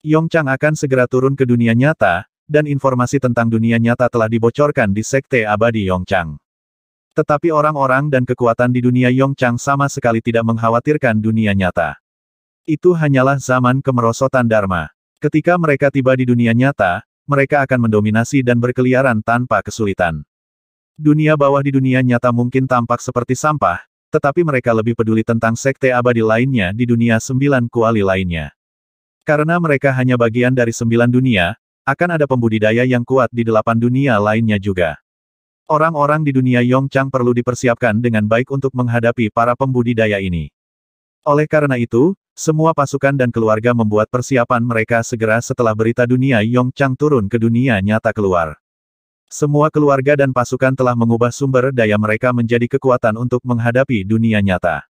Yong Chang akan segera turun ke dunia nyata, dan informasi tentang dunia nyata telah dibocorkan di Sekte Abadi Yong Chang. Tetapi orang-orang dan kekuatan di dunia Yong Chang sama sekali tidak mengkhawatirkan dunia nyata. Itu hanyalah zaman kemerosotan Dharma. Ketika mereka tiba di dunia nyata, mereka akan mendominasi dan berkeliaran tanpa kesulitan. Dunia bawah di dunia nyata mungkin tampak seperti sampah, tetapi mereka lebih peduli tentang sekte abadi lainnya di dunia sembilan kuali lainnya. Karena mereka hanya bagian dari sembilan dunia, akan ada pembudidaya yang kuat di delapan dunia lainnya juga. Orang-orang di dunia Yongchang perlu dipersiapkan dengan baik untuk menghadapi para pembudidaya ini. Oleh karena itu, semua pasukan dan keluarga membuat persiapan mereka segera setelah berita dunia Yongchang turun ke dunia nyata keluar. Semua keluarga dan pasukan telah mengubah sumber daya mereka menjadi kekuatan untuk menghadapi dunia nyata.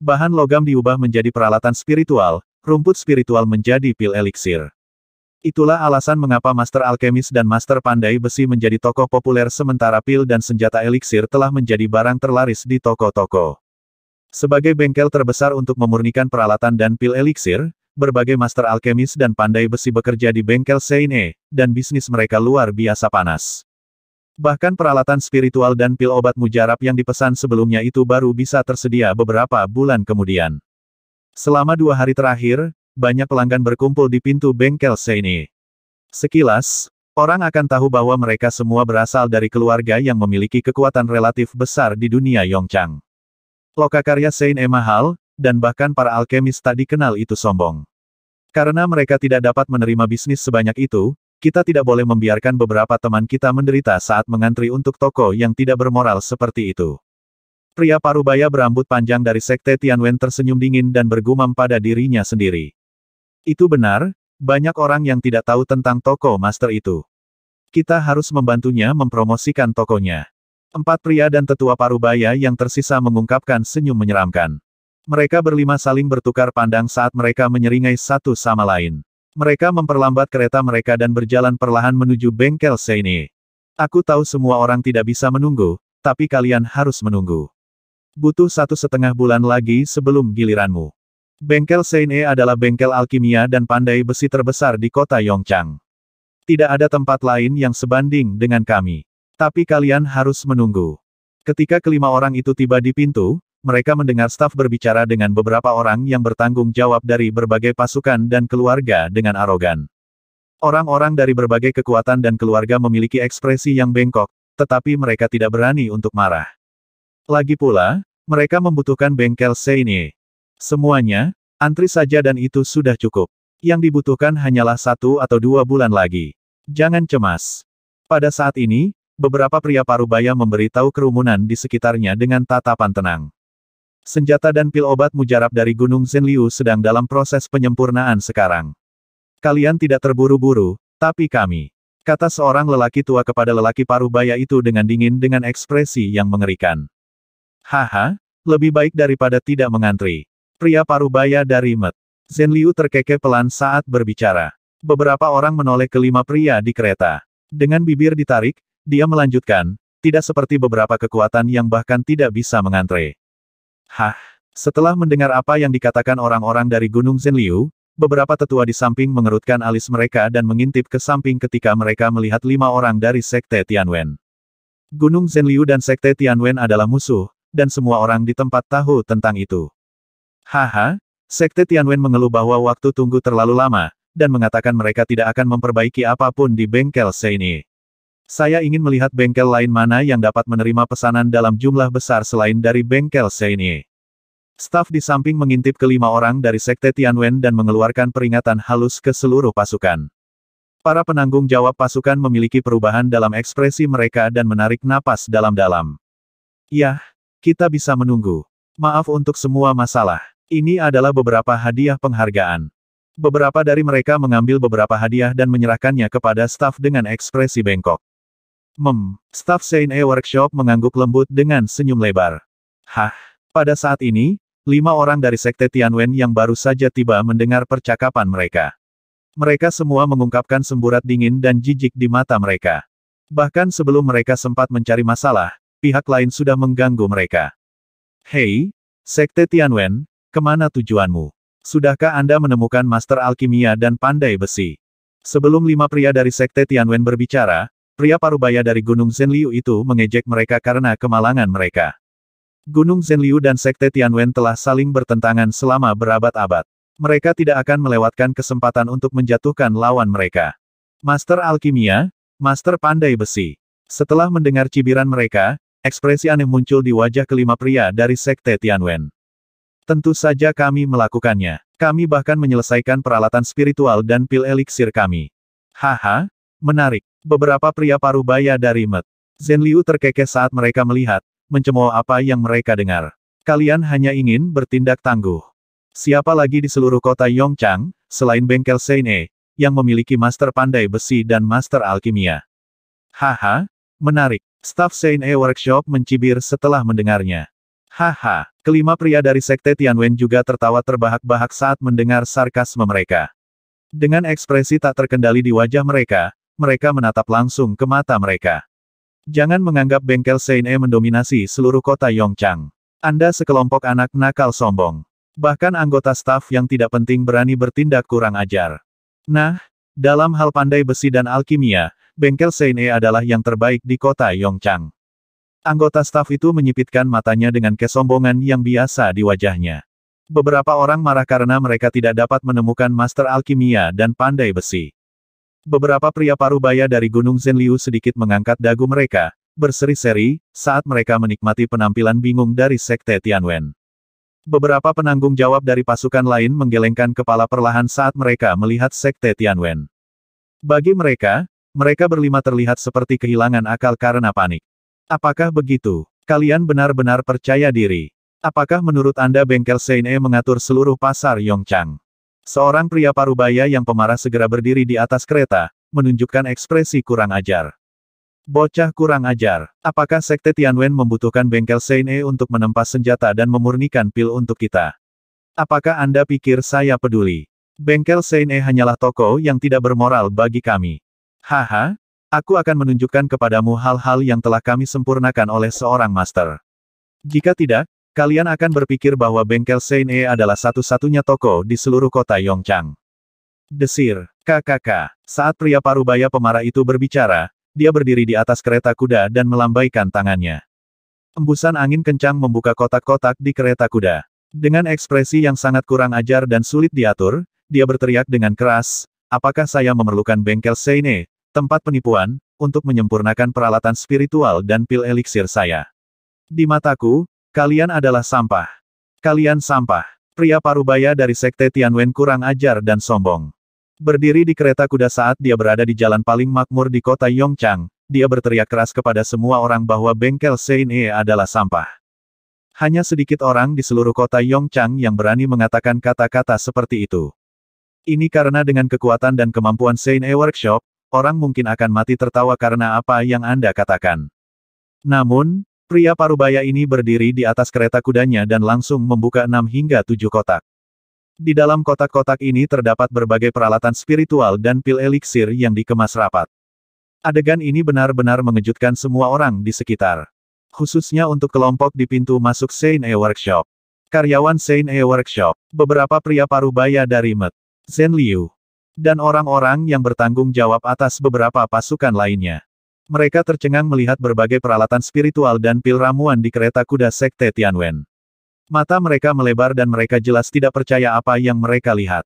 Bahan logam diubah menjadi peralatan spiritual, rumput spiritual menjadi pil eliksir. Itulah alasan mengapa Master Alkemis dan Master Pandai Besi menjadi tokoh populer sementara pil dan senjata eliksir telah menjadi barang terlaris di toko-toko. Sebagai bengkel terbesar untuk memurnikan peralatan dan pil eliksir, berbagai Master Alkemis dan Pandai Besi bekerja di bengkel Seine, dan bisnis mereka luar biasa panas. Bahkan peralatan spiritual dan pil obat mujarab yang dipesan sebelumnya itu baru bisa tersedia beberapa bulan kemudian. Selama dua hari terakhir, banyak pelanggan berkumpul di pintu bengkel Seini. Sekilas, orang akan tahu bahwa mereka semua berasal dari keluarga yang memiliki kekuatan relatif besar di dunia Yongchang. Lokakarya Sein Seine mahal, dan bahkan para alkemis tadi kenal itu sombong. Karena mereka tidak dapat menerima bisnis sebanyak itu, kita tidak boleh membiarkan beberapa teman kita menderita saat mengantri untuk toko yang tidak bermoral seperti itu. Pria parubaya berambut panjang dari Sekte Tianwen tersenyum dingin dan bergumam pada dirinya sendiri. Itu benar, banyak orang yang tidak tahu tentang toko master itu. Kita harus membantunya mempromosikan tokonya. Empat pria dan tetua parubaya yang tersisa mengungkapkan senyum menyeramkan. Mereka berlima saling bertukar pandang saat mereka menyeringai satu sama lain. Mereka memperlambat kereta mereka dan berjalan perlahan menuju bengkel Seine. Aku tahu semua orang tidak bisa menunggu, tapi kalian harus menunggu. Butuh satu setengah bulan lagi sebelum giliranmu. Bengkel Seine adalah bengkel alkimia dan pandai besi terbesar di kota Yongchang. Tidak ada tempat lain yang sebanding dengan kami. Tapi kalian harus menunggu. Ketika kelima orang itu tiba di pintu, mereka mendengar staf berbicara dengan beberapa orang yang bertanggung jawab dari berbagai pasukan dan keluarga dengan arogan. Orang-orang dari berbagai kekuatan dan keluarga memiliki ekspresi yang bengkok, tetapi mereka tidak berani untuk marah. Lagi pula, mereka membutuhkan bengkel Seine. Semuanya, antri saja dan itu sudah cukup. Yang dibutuhkan hanyalah satu atau dua bulan lagi. Jangan cemas. Pada saat ini, beberapa pria parubaya memberitahu kerumunan di sekitarnya dengan tatapan tenang. Senjata dan pil obat mujarab dari Gunung Zenliu sedang dalam proses penyempurnaan sekarang. Kalian tidak terburu-buru, tapi kami. Kata seorang lelaki tua kepada lelaki parubaya itu dengan dingin dengan ekspresi yang mengerikan. Haha, lebih baik daripada tidak mengantri. Pria paruh baya dari Met. Zen Liu terkekeh pelan saat berbicara. Beberapa orang menoleh kelima pria di kereta. Dengan bibir ditarik, dia melanjutkan, tidak seperti beberapa kekuatan yang bahkan tidak bisa mengantre. Hah, setelah mendengar apa yang dikatakan orang-orang dari Gunung Liu, beberapa tetua di samping mengerutkan alis mereka dan mengintip ke samping ketika mereka melihat lima orang dari Sekte Tianwen. Gunung Liu dan Sekte Tianwen adalah musuh, dan semua orang di tempat tahu tentang itu. Haha, Sekte Tianwen mengeluh bahwa waktu tunggu terlalu lama, dan mengatakan mereka tidak akan memperbaiki apapun di bengkel Seini. Saya ingin melihat bengkel lain mana yang dapat menerima pesanan dalam jumlah besar selain dari bengkel Seini. Staf di samping mengintip kelima orang dari Sekte Tianwen dan mengeluarkan peringatan halus ke seluruh pasukan. Para penanggung jawab pasukan memiliki perubahan dalam ekspresi mereka dan menarik napas dalam-dalam. Yah, kita bisa menunggu. Maaf untuk semua masalah. Ini adalah beberapa hadiah penghargaan. Beberapa dari mereka mengambil beberapa hadiah dan menyerahkannya kepada staf dengan ekspresi bengkok. Mem, staf Saint E Workshop mengangguk lembut dengan senyum lebar. Hah, pada saat ini, lima orang dari Sekte Tianwen yang baru saja tiba mendengar percakapan mereka. Mereka semua mengungkapkan semburat dingin dan jijik di mata mereka. Bahkan sebelum mereka sempat mencari masalah, pihak lain sudah mengganggu mereka. Hei, Sekte Tianwen, kemana tujuanmu? Sudahkah Anda menemukan Master Alkimia dan Pandai Besi? Sebelum lima pria dari Sekte Tianwen berbicara, pria parubaya dari Gunung Zenliu itu mengejek mereka karena kemalangan mereka. Gunung Zenliu dan Sekte Tianwen telah saling bertentangan selama berabad-abad. Mereka tidak akan melewatkan kesempatan untuk menjatuhkan lawan mereka. Master Alkimia, Master Pandai Besi. Setelah mendengar cibiran mereka, Ekspresi aneh muncul di wajah kelima pria dari Sekte Tianwen. Tentu saja kami melakukannya. Kami bahkan menyelesaikan peralatan spiritual dan pil eliksir kami. Haha, menarik. Beberapa pria paruh baya dari Met. Zen Liu terkekeh saat mereka melihat, mencemooh apa yang mereka dengar. Kalian hanya ingin bertindak tangguh. Siapa lagi di seluruh kota Yongchang, selain bengkel Seine, yang memiliki master pandai besi dan master alkimia? Haha, Menarik. Staf Saint E Workshop mencibir setelah mendengarnya. Haha, kelima pria dari Sekte Tianwen juga tertawa terbahak-bahak saat mendengar sarkasme mereka. Dengan ekspresi tak terkendali di wajah mereka, mereka menatap langsung ke mata mereka. Jangan menganggap bengkel Saint E mendominasi seluruh kota Yongchang. Anda sekelompok anak nakal sombong. Bahkan anggota staf yang tidak penting berani bertindak kurang ajar. Nah, dalam hal pandai besi dan alkimia, bengkel Seine adalah yang terbaik di kota Yongchang. Anggota staf itu menyipitkan matanya dengan kesombongan yang biasa di wajahnya. Beberapa orang marah karena mereka tidak dapat menemukan master alkimia dan pandai besi. Beberapa pria parubaya dari Gunung Zenliu sedikit mengangkat dagu mereka, berseri-seri, saat mereka menikmati penampilan bingung dari Sekte Tianwen. Beberapa penanggung jawab dari pasukan lain menggelengkan kepala perlahan saat mereka melihat Sekte Tianwen. Bagi mereka, mereka berlima terlihat seperti kehilangan akal karena panik. Apakah begitu? Kalian benar-benar percaya diri. Apakah menurut Anda bengkel Seine mengatur seluruh pasar Yongchang? Seorang pria parubaya yang pemarah segera berdiri di atas kereta, menunjukkan ekspresi kurang ajar. Bocah kurang ajar. Apakah Sekte Tianwen membutuhkan bengkel Seine untuk menempa senjata dan memurnikan pil untuk kita? Apakah Anda pikir saya peduli? Bengkel Seine hanyalah toko yang tidak bermoral bagi kami. Haha, aku akan menunjukkan kepadamu hal-hal yang telah kami sempurnakan oleh seorang master. Jika tidak, kalian akan berpikir bahwa bengkel Sein E adalah satu-satunya toko di seluruh kota Yongchang. Desir, KKK, saat pria parubaya pemarah itu berbicara, dia berdiri di atas kereta kuda dan melambaikan tangannya. Embusan angin kencang membuka kotak-kotak di kereta kuda. Dengan ekspresi yang sangat kurang ajar dan sulit diatur, dia berteriak dengan keras, apakah saya memerlukan bengkel Seine, tempat penipuan, untuk menyempurnakan peralatan spiritual dan pil eliksir saya. Di mataku, kalian adalah sampah. Kalian sampah. Pria parubaya dari sekte Tianwen kurang ajar dan sombong. Berdiri di kereta kuda saat dia berada di jalan paling makmur di kota Yongchang, dia berteriak keras kepada semua orang bahwa bengkel E adalah sampah. Hanya sedikit orang di seluruh kota Yongchang yang berani mengatakan kata-kata seperti itu. Ini karena dengan kekuatan dan kemampuan E Workshop, orang mungkin akan mati tertawa karena apa yang Anda katakan. Namun, pria parubaya ini berdiri di atas kereta kudanya dan langsung membuka enam hingga tujuh kotak. Di dalam kotak-kotak ini terdapat berbagai peralatan spiritual dan pil eliksir yang dikemas rapat. Adegan ini benar-benar mengejutkan semua orang di sekitar. Khususnya untuk kelompok di pintu masuk Saint E Workshop. Karyawan Saint E Workshop, beberapa pria parubaya dari Met, Zen Liu, dan orang-orang yang bertanggung jawab atas beberapa pasukan lainnya. Mereka tercengang melihat berbagai peralatan spiritual dan pil ramuan di kereta kuda Sekte Tianwen. Mata mereka melebar dan mereka jelas tidak percaya apa yang mereka lihat.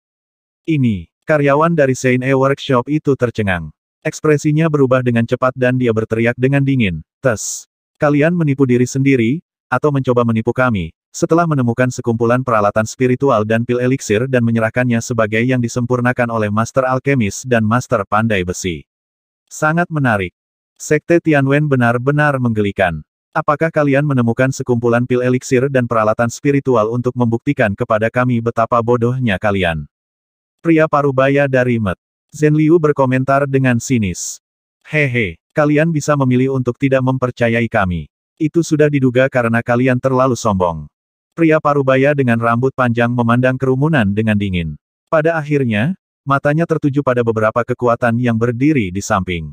Ini, karyawan dari Saint E Workshop itu tercengang. Ekspresinya berubah dengan cepat dan dia berteriak dengan dingin, Tes, kalian menipu diri sendiri, atau mencoba menipu kami, setelah menemukan sekumpulan peralatan spiritual dan pil eliksir dan menyerahkannya sebagai yang disempurnakan oleh Master Alkemis dan Master Pandai Besi. Sangat menarik. Sekte Tianwen benar-benar menggelikan. Apakah kalian menemukan sekumpulan pil eliksir dan peralatan spiritual untuk membuktikan kepada kami betapa bodohnya kalian? Pria parubaya dari Met. Zen Liu berkomentar dengan sinis. Hehe, kalian bisa memilih untuk tidak mempercayai kami. Itu sudah diduga karena kalian terlalu sombong. Pria parubaya dengan rambut panjang memandang kerumunan dengan dingin. Pada akhirnya, matanya tertuju pada beberapa kekuatan yang berdiri di samping.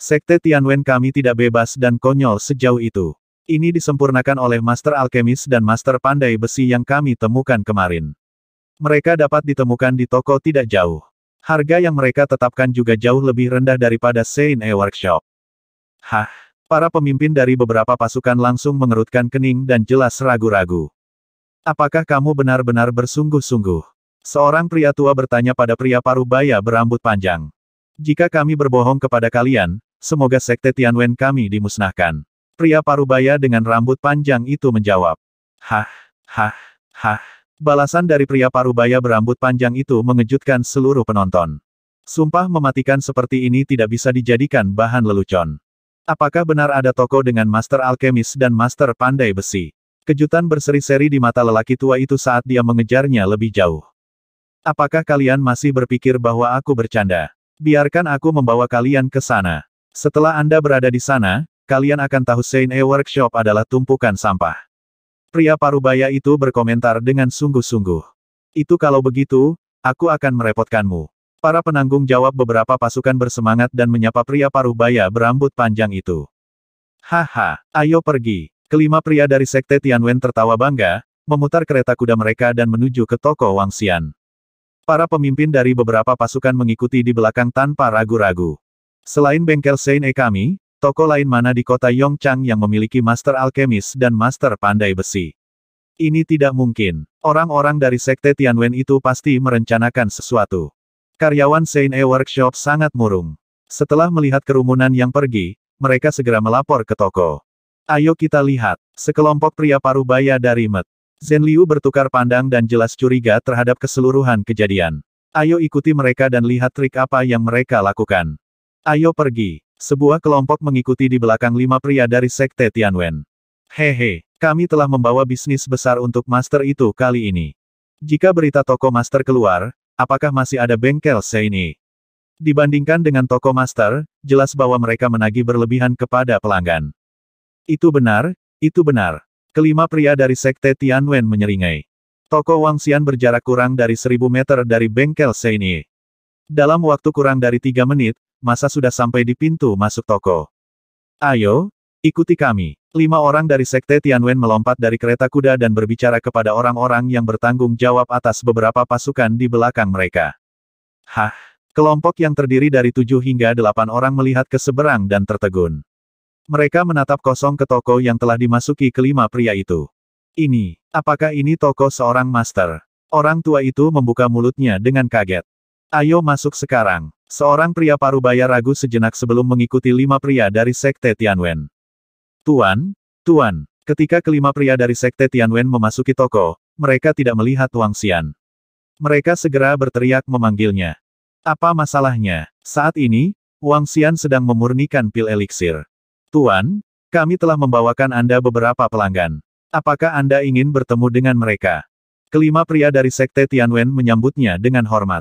Sekte Tianwen kami tidak bebas dan konyol sejauh itu. Ini disempurnakan oleh Master Alkemis dan Master Pandai Besi yang kami temukan kemarin. Mereka dapat ditemukan di toko tidak jauh. Harga yang mereka tetapkan juga jauh lebih rendah daripada Saint E Workshop. Hah, para pemimpin dari beberapa pasukan langsung mengerutkan kening dan jelas ragu-ragu. Apakah kamu benar-benar bersungguh-sungguh? Seorang pria tua bertanya pada pria parubaya berambut panjang. Jika kami berbohong kepada kalian, semoga sekte Tianwen kami dimusnahkan. Pria parubaya dengan rambut panjang itu menjawab. Hah, hah, hah. Balasan dari pria parubaya berambut panjang itu mengejutkan seluruh penonton. Sumpah mematikan seperti ini tidak bisa dijadikan bahan lelucon. Apakah benar ada toko dengan master alkemis dan master pandai besi? Kejutan berseri-seri di mata lelaki tua itu saat dia mengejarnya lebih jauh. Apakah kalian masih berpikir bahwa aku bercanda? Biarkan aku membawa kalian ke sana. Setelah Anda berada di sana, kalian akan tahu Saint E Workshop adalah tumpukan sampah. Pria parubaya itu berkomentar dengan sungguh-sungguh. Itu kalau begitu, aku akan merepotkanmu. Para penanggung jawab beberapa pasukan bersemangat dan menyapa pria parubaya berambut panjang itu. Haha, ayo pergi. Kelima pria dari Sekte Tianwen tertawa bangga, memutar kereta kuda mereka dan menuju ke toko Wang Xian. Para pemimpin dari beberapa pasukan mengikuti di belakang tanpa ragu-ragu. Selain bengkel Saint E kami, toko lain mana di kota Yongchang yang memiliki master alkemis dan master pandai besi. Ini tidak mungkin. Orang-orang dari sekte Tianwen itu pasti merencanakan sesuatu. Karyawan Saint E Workshop sangat murung. Setelah melihat kerumunan yang pergi, mereka segera melapor ke toko. Ayo kita lihat. Sekelompok pria parubaya dari Met. Zen Liu bertukar pandang dan jelas curiga terhadap keseluruhan kejadian. Ayo ikuti mereka dan lihat trik apa yang mereka lakukan. Ayo pergi. Sebuah kelompok mengikuti di belakang lima pria dari Sekte Tianwen. Hehe, kami telah membawa bisnis besar untuk master itu kali ini. Jika berita toko master keluar, apakah masih ada bengkel Seini? Dibandingkan dengan toko master, jelas bahwa mereka menagih berlebihan kepada pelanggan. Itu benar, itu benar. Kelima pria dari sekte Tianwen menyeringai. Toko Wang Xian berjarak kurang dari seribu meter dari bengkel Seinye. Dalam waktu kurang dari tiga menit, masa sudah sampai di pintu masuk toko. Ayo, ikuti kami. Lima orang dari Sekte Tianwen melompat dari kereta kuda dan berbicara kepada orang-orang yang bertanggung jawab atas beberapa pasukan di belakang mereka. Hah, kelompok yang terdiri dari tujuh hingga delapan orang melihat ke seberang dan tertegun. Mereka menatap kosong ke toko yang telah dimasuki kelima pria itu. Ini, apakah ini toko seorang master? Orang tua itu membuka mulutnya dengan kaget. Ayo masuk sekarang. Seorang pria parubaya ragu sejenak sebelum mengikuti lima pria dari sekte Tianwen. Tuan, Tuan, ketika kelima pria dari sekte Tianwen memasuki toko, mereka tidak melihat Wang Xian. Mereka segera berteriak memanggilnya. Apa masalahnya? Saat ini, Wang Xian sedang memurnikan pil eliksir. Tuan, kami telah membawakan Anda beberapa pelanggan. Apakah Anda ingin bertemu dengan mereka? Kelima pria dari Sekte Tianwen menyambutnya dengan hormat.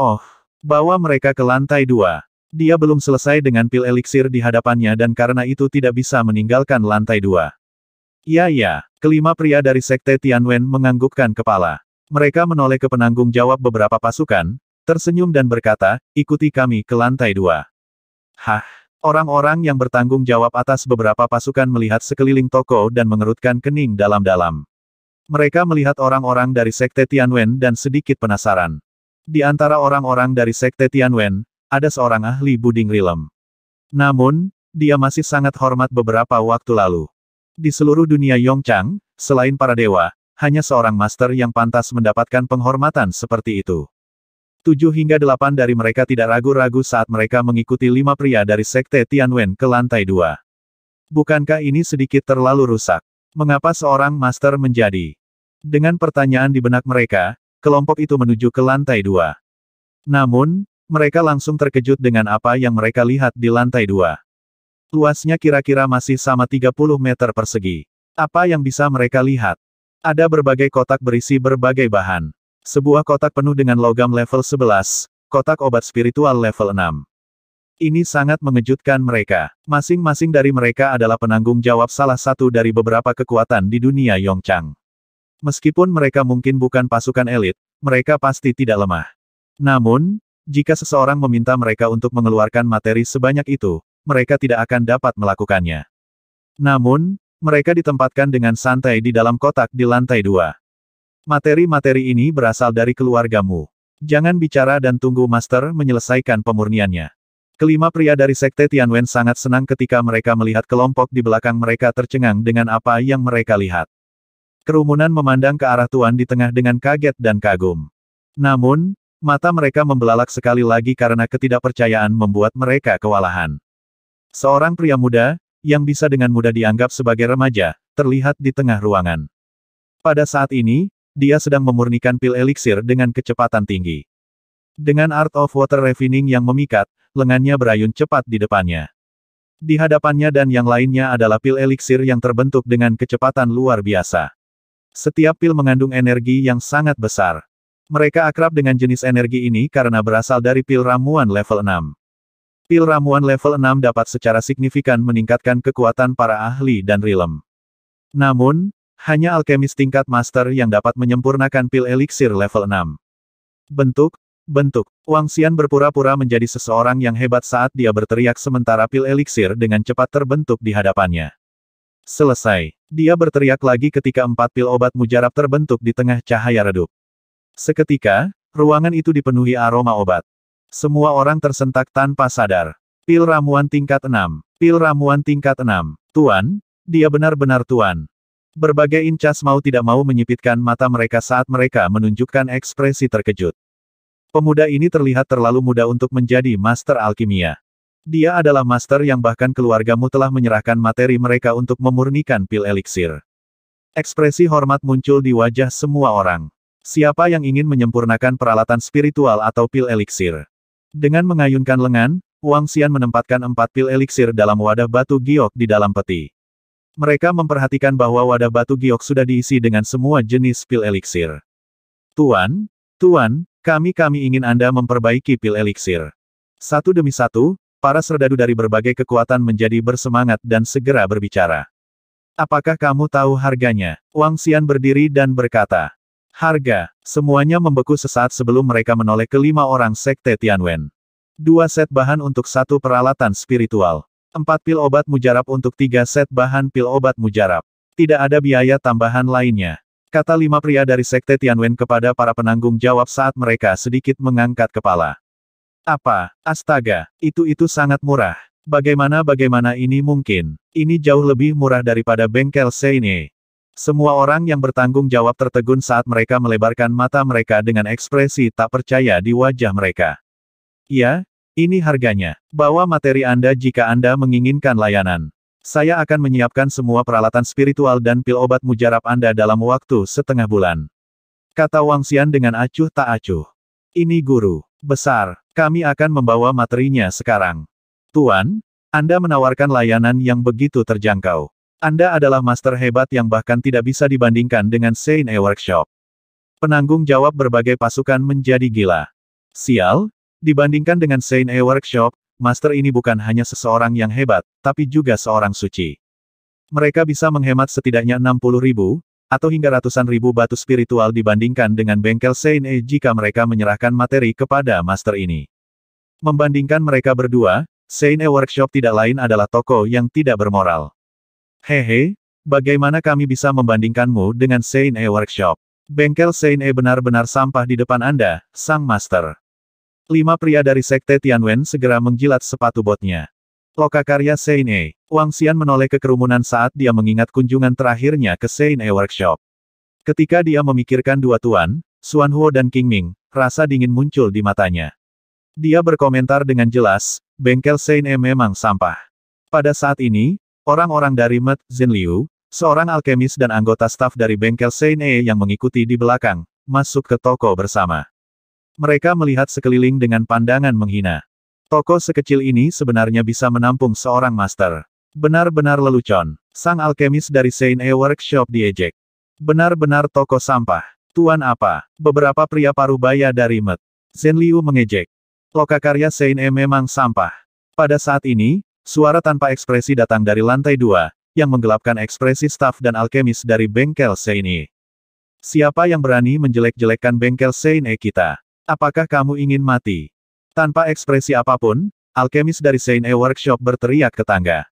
Oh, bawa mereka ke lantai dua. Dia belum selesai dengan pil eliksir di hadapannya dan karena itu tidak bisa meninggalkan lantai dua. Ya ya, kelima pria dari Sekte Tianwen menganggukkan kepala. Mereka menoleh ke penanggung jawab beberapa pasukan, tersenyum dan berkata, ikuti kami ke lantai dua. Hah, Orang-orang yang bertanggung jawab atas beberapa pasukan melihat sekeliling toko dan mengerutkan kening dalam-dalam. Mereka melihat orang-orang dari Sekte Tianwen dan sedikit penasaran. Di antara orang-orang dari Sekte Tianwen, ada seorang ahli Buding Rilem. Namun, dia masih sangat hormat beberapa waktu lalu. Di seluruh dunia Yongchang, selain para dewa, hanya seorang master yang pantas mendapatkan penghormatan seperti itu. Tujuh hingga delapan dari mereka tidak ragu-ragu saat mereka mengikuti lima pria dari Sekte Tianwen ke lantai dua. Bukankah ini sedikit terlalu rusak? Mengapa seorang master menjadi? Dengan pertanyaan di benak mereka, kelompok itu menuju ke lantai dua. Namun, mereka langsung terkejut dengan apa yang mereka lihat di lantai dua. Luasnya kira-kira masih sama 30 meter persegi. Apa yang bisa mereka lihat? Ada berbagai kotak berisi berbagai bahan. Sebuah kotak penuh dengan logam level 11, kotak obat spiritual level 6. Ini sangat mengejutkan mereka. Masing-masing dari mereka adalah penanggung jawab salah satu dari beberapa kekuatan di dunia Yongchang. Meskipun mereka mungkin bukan pasukan elit, mereka pasti tidak lemah. Namun, jika seseorang meminta mereka untuk mengeluarkan materi sebanyak itu, mereka tidak akan dapat melakukannya. Namun, mereka ditempatkan dengan santai di dalam kotak di lantai dua. Materi-materi ini berasal dari keluargamu. Jangan bicara dan tunggu Master menyelesaikan pemurniannya. Kelima pria dari Sekte Tianwen sangat senang ketika mereka melihat kelompok di belakang mereka tercengang dengan apa yang mereka lihat. Kerumunan memandang ke arah Tuan di tengah dengan kaget dan kagum. Namun, mata mereka membelalak sekali lagi karena ketidakpercayaan membuat mereka kewalahan. Seorang pria muda, yang bisa dengan mudah dianggap sebagai remaja, terlihat di tengah ruangan. Pada saat ini, dia sedang memurnikan pil eliksir dengan kecepatan tinggi. Dengan Art of Water Refining yang memikat, lengannya berayun cepat di depannya. Di hadapannya dan yang lainnya adalah pil eliksir yang terbentuk dengan kecepatan luar biasa. Setiap pil mengandung energi yang sangat besar. Mereka akrab dengan jenis energi ini karena berasal dari pil ramuan level 6. Pil ramuan level 6 dapat secara signifikan meningkatkan kekuatan para ahli dan rilem. Namun, hanya alkemis tingkat master yang dapat menyempurnakan pil eliksir level 6. Bentuk, bentuk. Wang Xian berpura-pura menjadi seseorang yang hebat saat dia berteriak sementara pil eliksir dengan cepat terbentuk di hadapannya. Selesai. Dia berteriak lagi ketika empat pil obat mujarab terbentuk di tengah cahaya redup. Seketika, ruangan itu dipenuhi aroma obat. Semua orang tersentak tanpa sadar. Pil ramuan tingkat 6. Pil ramuan tingkat 6. Tuan, dia benar-benar tuan. Berbagai incas mau tidak mau menyipitkan mata mereka saat mereka menunjukkan ekspresi terkejut. Pemuda ini terlihat terlalu muda untuk menjadi master alkimia. Dia adalah master yang bahkan keluargamu telah menyerahkan materi mereka untuk memurnikan pil eliksir. Ekspresi hormat muncul di wajah semua orang. Siapa yang ingin menyempurnakan peralatan spiritual atau pil eliksir? Dengan mengayunkan lengan, Wang Xian menempatkan empat pil eliksir dalam wadah batu giok di dalam peti. Mereka memperhatikan bahwa wadah batu giok sudah diisi dengan semua jenis pil eliksir. Tuan, Tuan, kami-kami ingin Anda memperbaiki pil eliksir. Satu demi satu, para serdadu dari berbagai kekuatan menjadi bersemangat dan segera berbicara. Apakah kamu tahu harganya? Wang Xian berdiri dan berkata. Harga, semuanya membeku sesaat sebelum mereka menoleh kelima orang sekte Tianwen. Dua set bahan untuk satu peralatan spiritual. 4 pil obat mujarab untuk 3 set bahan pil obat mujarab. Tidak ada biaya tambahan lainnya. Kata lima pria dari Sekte Tianwen kepada para penanggung jawab saat mereka sedikit mengangkat kepala. Apa? Astaga, itu-itu sangat murah. Bagaimana-bagaimana ini mungkin? Ini jauh lebih murah daripada bengkel Seine. Semua orang yang bertanggung jawab tertegun saat mereka melebarkan mata mereka dengan ekspresi tak percaya di wajah mereka. Ya, ini harganya. Bawa materi Anda jika Anda menginginkan layanan. Saya akan menyiapkan semua peralatan spiritual dan pil obat mujarab Anda dalam waktu setengah bulan. Kata Wang Xian dengan acuh tak acuh. Ini guru. Besar. Kami akan membawa materinya sekarang. Tuan, Anda menawarkan layanan yang begitu terjangkau. Anda adalah master hebat yang bahkan tidak bisa dibandingkan dengan Saint E Workshop. Penanggung jawab berbagai pasukan menjadi gila. Sial, Dibandingkan dengan Saint E Workshop, Master ini bukan hanya seseorang yang hebat, tapi juga seorang suci. Mereka bisa menghemat setidaknya 60 ribu, atau hingga ratusan ribu batu spiritual dibandingkan dengan bengkel Saint E jika mereka menyerahkan materi kepada Master ini. Membandingkan mereka berdua, Saint E Workshop tidak lain adalah toko yang tidak bermoral. Hehe, bagaimana kami bisa membandingkanmu dengan Saint E Workshop? Bengkel Saint E benar-benar sampah di depan Anda, Sang Master. Lima pria dari sekte Tianwen segera menjilat sepatu botnya. Lokakarya karya Sein E. Wang Xian menoleh ke kerumunan saat dia mengingat kunjungan terakhirnya ke Sein E Workshop. Ketika dia memikirkan dua tuan, Xuan Huo dan King Ming, rasa dingin muncul di matanya. Dia berkomentar dengan jelas, bengkel Sein E memang sampah. Pada saat ini, orang-orang dari Met, Zin Liu, seorang alkemis dan anggota staf dari bengkel Sein E yang mengikuti di belakang, masuk ke toko bersama. Mereka melihat sekeliling dengan pandangan menghina. Toko sekecil ini sebenarnya bisa menampung seorang master. Benar-benar lelucon. Sang alkemis dari Saint E Workshop diejek. Benar-benar toko sampah. Tuan apa? Beberapa pria parubaya dari Met. Zen Liu mengejek. Lokakarya karya Saint E memang sampah. Pada saat ini, suara tanpa ekspresi datang dari lantai dua, yang menggelapkan ekspresi staf dan alkemis dari bengkel Saint E. Siapa yang berani menjelek-jelekkan bengkel Saint E kita? Apakah kamu ingin mati? Tanpa ekspresi apapun, alkemis dari Saint E Workshop berteriak ke tangga.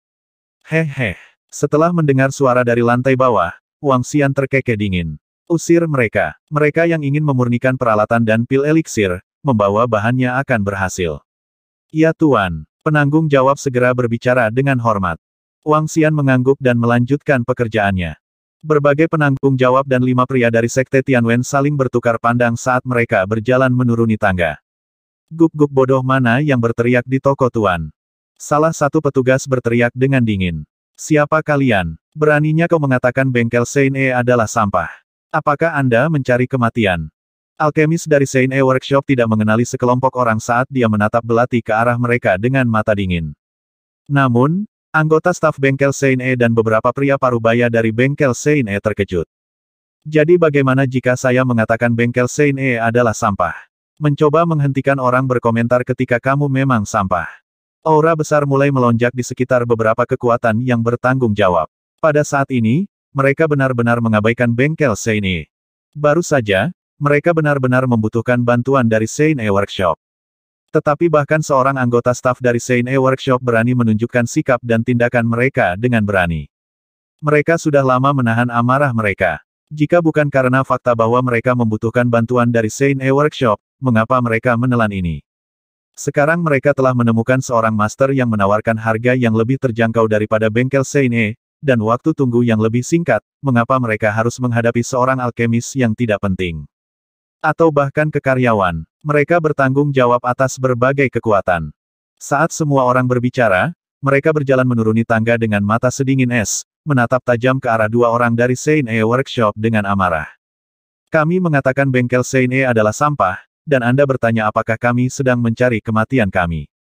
Hehe. Setelah mendengar suara dari lantai bawah, Wang Xian terkekeh dingin. Usir mereka. Mereka yang ingin memurnikan peralatan dan pil eliksir, membawa bahannya akan berhasil. Ya Tuan, penanggung jawab segera berbicara dengan hormat. Wang Xian mengangguk dan melanjutkan pekerjaannya. Berbagai penanggung jawab dan lima pria dari Sekte Tianwen saling bertukar pandang saat mereka berjalan menuruni tangga. Gup-gup bodoh mana yang berteriak di toko tuan? Salah satu petugas berteriak dengan dingin. Siapa kalian? Beraninya kau mengatakan bengkel E adalah sampah. Apakah Anda mencari kematian? Alkemis dari E Workshop tidak mengenali sekelompok orang saat dia menatap belati ke arah mereka dengan mata dingin. Namun, Anggota staf bengkel Seine dan beberapa pria parubaya dari bengkel Seine terkejut. Jadi bagaimana jika saya mengatakan bengkel Seine adalah sampah? Mencoba menghentikan orang berkomentar ketika kamu memang sampah. Aura besar mulai melonjak di sekitar beberapa kekuatan yang bertanggung jawab. Pada saat ini, mereka benar-benar mengabaikan bengkel Seine. Baru saja, mereka benar-benar membutuhkan bantuan dari Seine Workshop. Tetapi bahkan seorang anggota staf dari Saint E Workshop berani menunjukkan sikap dan tindakan mereka dengan berani. Mereka sudah lama menahan amarah mereka. Jika bukan karena fakta bahwa mereka membutuhkan bantuan dari Saint E Workshop, mengapa mereka menelan ini? Sekarang mereka telah menemukan seorang master yang menawarkan harga yang lebih terjangkau daripada bengkel Seine, dan waktu tunggu yang lebih singkat, mengapa mereka harus menghadapi seorang alkemis yang tidak penting atau bahkan ke karyawan, mereka bertanggung jawab atas berbagai kekuatan. Saat semua orang berbicara, mereka berjalan menuruni tangga dengan mata sedingin es, menatap tajam ke arah dua orang dari Saint E Workshop dengan amarah. Kami mengatakan bengkel Saint E adalah sampah, dan Anda bertanya apakah kami sedang mencari kematian kami.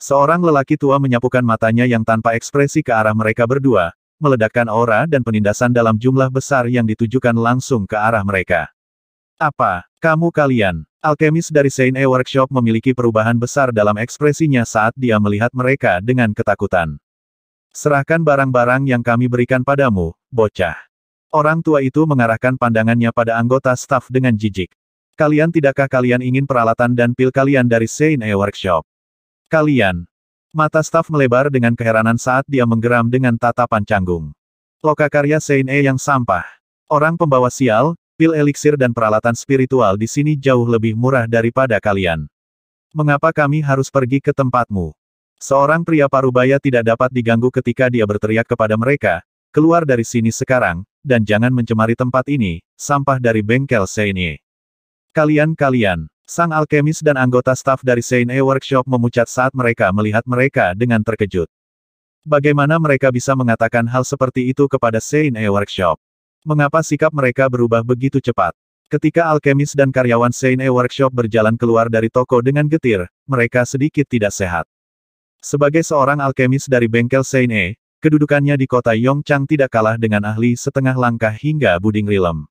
Seorang lelaki tua menyapukan matanya yang tanpa ekspresi ke arah mereka berdua, meledakkan aura dan penindasan dalam jumlah besar yang ditujukan langsung ke arah mereka. Apa, kamu kalian? Alkemis dari Saint E Workshop memiliki perubahan besar dalam ekspresinya saat dia melihat mereka dengan ketakutan. Serahkan barang-barang yang kami berikan padamu, bocah. Orang tua itu mengarahkan pandangannya pada anggota staf dengan jijik. Kalian tidakkah kalian ingin peralatan dan pil kalian dari Saint E Workshop? Kalian. Mata staf melebar dengan keheranan saat dia menggeram dengan tatapan canggung. Lokakarya Saint E yang sampah. Orang pembawa sial, pil eliksir dan peralatan spiritual di sini jauh lebih murah daripada kalian. Mengapa kami harus pergi ke tempatmu? Seorang pria parubaya tidak dapat diganggu ketika dia berteriak kepada mereka, keluar dari sini sekarang, dan jangan mencemari tempat ini, sampah dari bengkel Seine. Kalian-kalian, sang alkemis dan anggota staf dari Seine Workshop memucat saat mereka melihat mereka dengan terkejut. Bagaimana mereka bisa mengatakan hal seperti itu kepada Seine Workshop? Mengapa sikap mereka berubah begitu cepat? Ketika alkemis dan karyawan Seine Workshop berjalan keluar dari toko dengan getir, mereka sedikit tidak sehat. Sebagai seorang alkemis dari bengkel Seine, kedudukannya di kota Yongchang tidak kalah dengan ahli setengah langkah hingga Buding Rilem.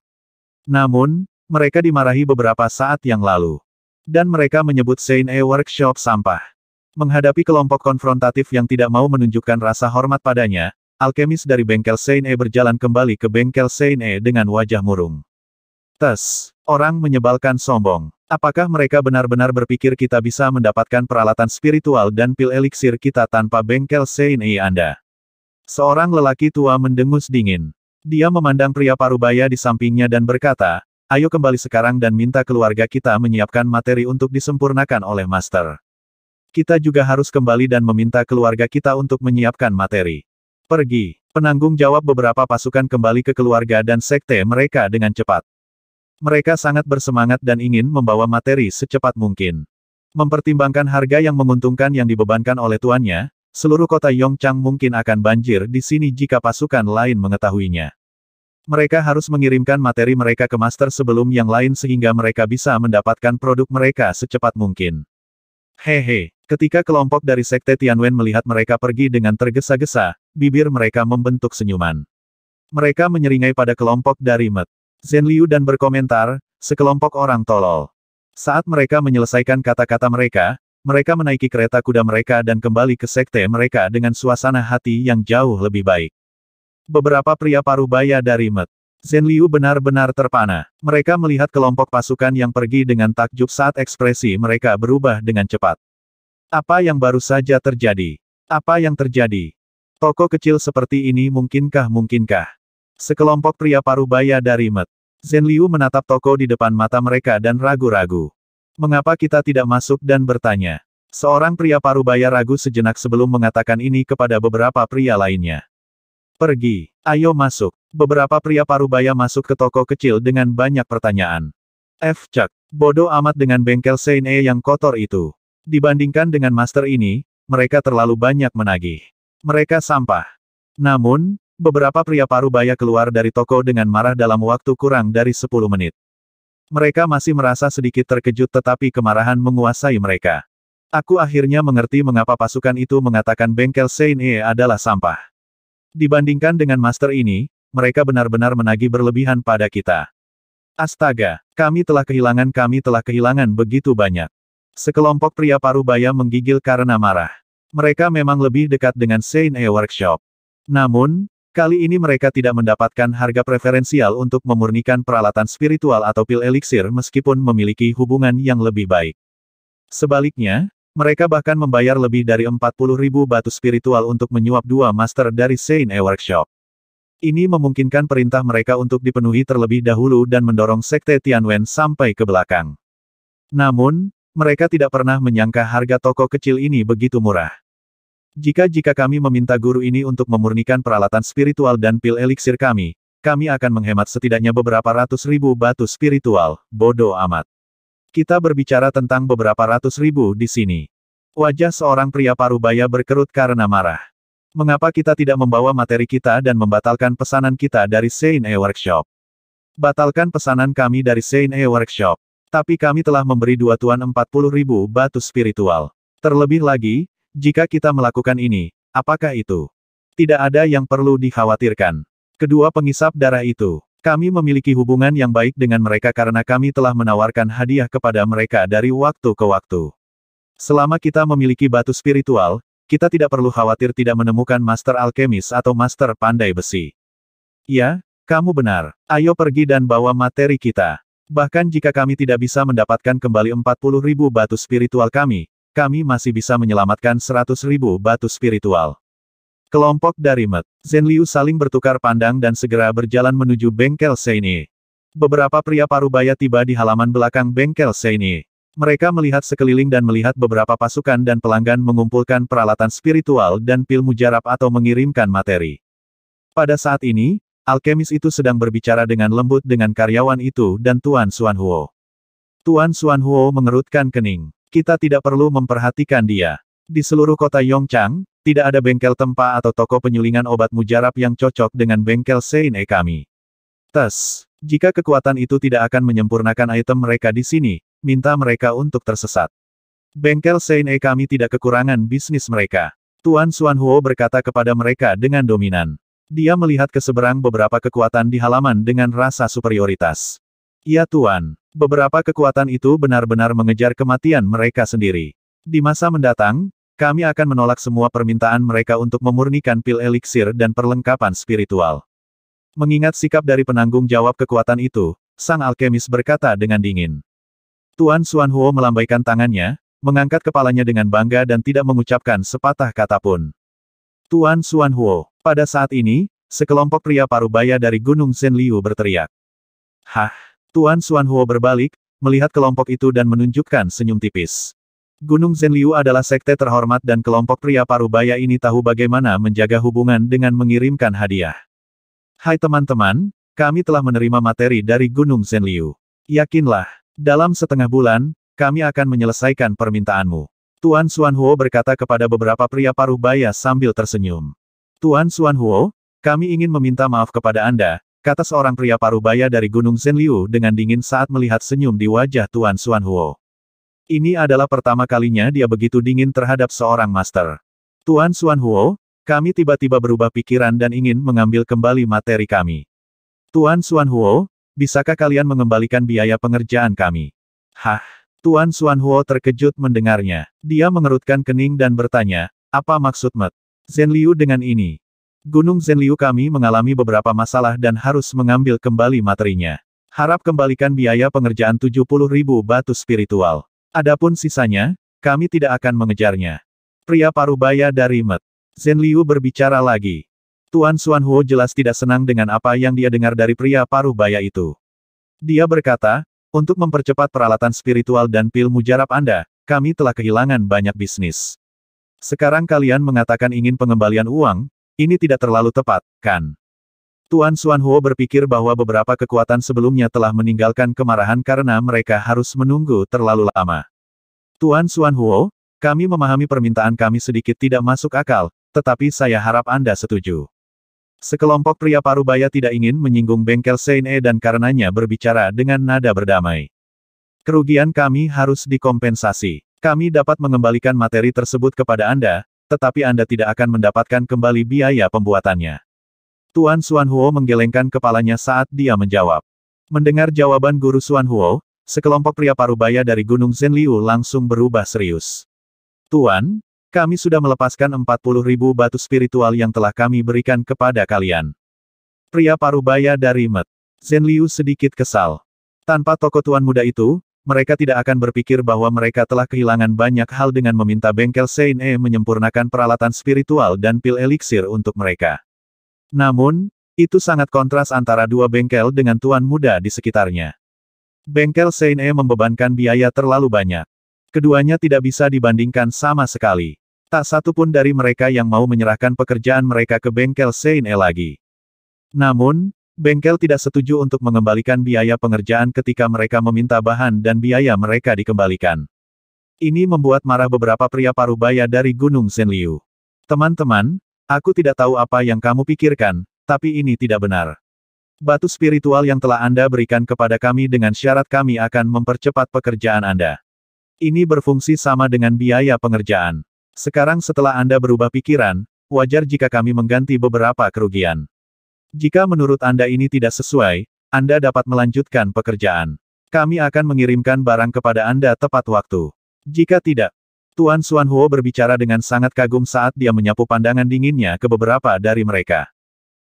Namun, mereka dimarahi beberapa saat yang lalu. Dan mereka menyebut Seine Workshop sampah. Menghadapi kelompok konfrontatif yang tidak mau menunjukkan rasa hormat padanya, Alkemis dari bengkel Saint-E berjalan kembali ke bengkel Saint-E dengan wajah murung. Tes, orang menyebalkan sombong. Apakah mereka benar-benar berpikir kita bisa mendapatkan peralatan spiritual dan pil eliksir kita tanpa bengkel Saint-E Anda? Seorang lelaki tua mendengus dingin. Dia memandang pria parubaya di sampingnya dan berkata, ayo kembali sekarang dan minta keluarga kita menyiapkan materi untuk disempurnakan oleh master. Kita juga harus kembali dan meminta keluarga kita untuk menyiapkan materi. Pergi. Penanggung jawab beberapa pasukan kembali ke keluarga dan sekte mereka dengan cepat. Mereka sangat bersemangat dan ingin membawa materi secepat mungkin. Mempertimbangkan harga yang menguntungkan yang dibebankan oleh tuannya, seluruh kota Yongchang mungkin akan banjir di sini jika pasukan lain mengetahuinya. Mereka harus mengirimkan materi mereka ke master sebelum yang lain sehingga mereka bisa mendapatkan produk mereka secepat mungkin. Hehe, ketika kelompok dari Sekte Tianwen melihat mereka pergi dengan tergesa-gesa, bibir mereka membentuk senyuman. Mereka menyeringai pada kelompok dari Met. Zhen Liu dan berkomentar, sekelompok orang tolol. Saat mereka menyelesaikan kata-kata mereka, mereka menaiki kereta kuda mereka dan kembali ke sekte mereka dengan suasana hati yang jauh lebih baik. Beberapa pria parubaya dari Met. Zhen Liu benar-benar terpana. Mereka melihat kelompok pasukan yang pergi dengan takjub saat ekspresi mereka berubah dengan cepat. Apa yang baru saja terjadi? Apa yang terjadi? Toko kecil seperti ini mungkinkah-mungkinkah? Sekelompok pria parubaya dari Met. Zhen Liu menatap toko di depan mata mereka dan ragu-ragu. Mengapa kita tidak masuk dan bertanya? Seorang pria parubaya ragu sejenak sebelum mengatakan ini kepada beberapa pria lainnya. Pergi, ayo masuk. Beberapa pria parubaya masuk ke toko kecil dengan banyak pertanyaan. F. chuck bodoh amat dengan bengkel Saint E yang kotor itu. Dibandingkan dengan master ini, mereka terlalu banyak menagih. Mereka sampah. Namun, beberapa pria parubaya keluar dari toko dengan marah dalam waktu kurang dari 10 menit. Mereka masih merasa sedikit terkejut tetapi kemarahan menguasai mereka. Aku akhirnya mengerti mengapa pasukan itu mengatakan bengkel Saint E adalah sampah. Dibandingkan dengan master ini, mereka benar-benar menagih berlebihan pada kita. Astaga, kami telah kehilangan kami telah kehilangan begitu banyak. Sekelompok pria paruh baya menggigil karena marah. Mereka memang lebih dekat dengan Saint E Workshop. Namun, kali ini mereka tidak mendapatkan harga preferensial untuk memurnikan peralatan spiritual atau pil eliksir meskipun memiliki hubungan yang lebih baik. Sebaliknya, mereka bahkan membayar lebih dari 40 ribu batu spiritual untuk menyuap dua master dari Saint E Workshop. Ini memungkinkan perintah mereka untuk dipenuhi terlebih dahulu dan mendorong Sekte Tianwen sampai ke belakang. Namun, mereka tidak pernah menyangka harga toko kecil ini begitu murah. Jika-jika kami meminta guru ini untuk memurnikan peralatan spiritual dan pil eliksir kami, kami akan menghemat setidaknya beberapa ratus ribu batu spiritual, bodoh amat. Kita berbicara tentang beberapa ratus ribu di sini. Wajah seorang pria parubaya berkerut karena marah. Mengapa kita tidak membawa materi kita dan membatalkan pesanan kita dari Saint E Workshop? Batalkan pesanan kami dari Saint E Workshop. Tapi kami telah memberi dua tuan empat puluh ribu batu spiritual. Terlebih lagi, jika kita melakukan ini, apakah itu? Tidak ada yang perlu dikhawatirkan. Kedua pengisap darah itu kami memiliki hubungan yang baik dengan mereka karena kami telah menawarkan hadiah kepada mereka dari waktu ke waktu. Selama kita memiliki batu spiritual, kita tidak perlu khawatir tidak menemukan master alkemis atau master pandai besi. Ya, kamu benar. Ayo pergi dan bawa materi kita. Bahkan jika kami tidak bisa mendapatkan kembali 40 ribu batu spiritual kami, kami masih bisa menyelamatkan 100 ribu batu spiritual. Kelompok dari Met, Liu saling bertukar pandang dan segera berjalan menuju bengkel Seini. Beberapa pria parubaya tiba di halaman belakang bengkel Seini. Mereka melihat sekeliling dan melihat beberapa pasukan dan pelanggan mengumpulkan peralatan spiritual dan pil mujarab atau mengirimkan materi. Pada saat ini, alkemis itu sedang berbicara dengan lembut dengan karyawan itu dan Tuan Xuan Huo. Tuan Xuan Huo mengerutkan kening. Kita tidak perlu memperhatikan dia. Di seluruh kota Yongchang, tidak ada bengkel tempa atau toko penyulingan obat mujarab yang cocok dengan bengkel Seine kami. Tes, jika kekuatan itu tidak akan menyempurnakan item mereka di sini, minta mereka untuk tersesat. Bengkel Seine kami tidak kekurangan bisnis mereka. Tuan Suan Huo berkata kepada mereka dengan dominan. Dia melihat ke seberang beberapa kekuatan di halaman dengan rasa superioritas. Ya Tuan, beberapa kekuatan itu benar-benar mengejar kematian mereka sendiri. Di masa mendatang, kami akan menolak semua permintaan mereka untuk memurnikan pil eliksir dan perlengkapan spiritual. Mengingat sikap dari penanggung jawab kekuatan itu, sang alkemis berkata dengan dingin. Tuan Xuan Huo melambaikan tangannya, mengangkat kepalanya dengan bangga dan tidak mengucapkan sepatah kata pun. Tuan Xuan Huo, pada saat ini, sekelompok pria parubaya dari Gunung Liu berteriak. Hah! Tuan Xuan Huo berbalik, melihat kelompok itu dan menunjukkan senyum tipis. Gunung Zenliu adalah sekte terhormat dan kelompok pria parubaya ini tahu bagaimana menjaga hubungan dengan mengirimkan hadiah. Hai teman-teman, kami telah menerima materi dari Gunung Zenliu. Yakinlah, dalam setengah bulan, kami akan menyelesaikan permintaanmu. Tuan Xuan Huo berkata kepada beberapa pria parubaya sambil tersenyum. Tuan Xuan Huo, kami ingin meminta maaf kepada Anda, kata seorang pria parubaya dari Gunung Zenliu dengan dingin saat melihat senyum di wajah Tuan Xuan Huo. Ini adalah pertama kalinya dia begitu dingin terhadap seorang master. Tuan Xuan Huo, kami tiba-tiba berubah pikiran dan ingin mengambil kembali materi kami. Tuan Xuan Huo, bisakah kalian mengembalikan biaya pengerjaan kami? Hah? Tuan Xuan Huo terkejut mendengarnya. Dia mengerutkan kening dan bertanya, apa maksud Met? Liu dengan ini? Gunung Zen Liu kami mengalami beberapa masalah dan harus mengambil kembali materinya. Harap kembalikan biaya pengerjaan 70 ribu batu spiritual. Adapun sisanya, kami tidak akan mengejarnya. Pria parubaya dari Met. Zen Liu berbicara lagi. Tuan Xuan Huo jelas tidak senang dengan apa yang dia dengar dari pria parubaya itu. Dia berkata, untuk mempercepat peralatan spiritual dan pil mujarab Anda, kami telah kehilangan banyak bisnis. Sekarang kalian mengatakan ingin pengembalian uang, ini tidak terlalu tepat, kan? Tuan Huo berpikir bahwa beberapa kekuatan sebelumnya telah meninggalkan kemarahan karena mereka harus menunggu terlalu lama. Tuan Huo, kami memahami permintaan kami sedikit tidak masuk akal, tetapi saya harap Anda setuju. Sekelompok pria parubaya tidak ingin menyinggung bengkel Seine dan karenanya berbicara dengan nada berdamai. Kerugian kami harus dikompensasi. Kami dapat mengembalikan materi tersebut kepada Anda, tetapi Anda tidak akan mendapatkan kembali biaya pembuatannya. Tuan Xuan Huo menggelengkan kepalanya saat dia menjawab. Mendengar jawaban Guru Xuan Huo, sekelompok pria parubaya dari Gunung Zhenliu langsung berubah serius. Tuan, kami sudah melepaskan 40 ribu batu spiritual yang telah kami berikan kepada kalian. Pria parubaya dari Met. Zhenliu sedikit kesal. Tanpa toko tuan muda itu, mereka tidak akan berpikir bahwa mereka telah kehilangan banyak hal dengan meminta bengkel Sein E menyempurnakan peralatan spiritual dan pil eliksir untuk mereka. Namun, itu sangat kontras antara dua bengkel dengan tuan muda di sekitarnya. Bengkel Seine membebankan biaya terlalu banyak. Keduanya tidak bisa dibandingkan sama sekali. Tak satu pun dari mereka yang mau menyerahkan pekerjaan mereka ke bengkel Seine lagi. Namun, bengkel tidak setuju untuk mengembalikan biaya pengerjaan ketika mereka meminta bahan dan biaya mereka dikembalikan. Ini membuat marah beberapa pria parubaya dari Gunung Senliu. Teman-teman, Aku tidak tahu apa yang kamu pikirkan, tapi ini tidak benar. Batu spiritual yang telah Anda berikan kepada kami dengan syarat kami akan mempercepat pekerjaan Anda. Ini berfungsi sama dengan biaya pengerjaan. Sekarang setelah Anda berubah pikiran, wajar jika kami mengganti beberapa kerugian. Jika menurut Anda ini tidak sesuai, Anda dapat melanjutkan pekerjaan. Kami akan mengirimkan barang kepada Anda tepat waktu. Jika tidak, Tuan Xuan Huo berbicara dengan sangat kagum saat dia menyapu pandangan dinginnya ke beberapa dari mereka.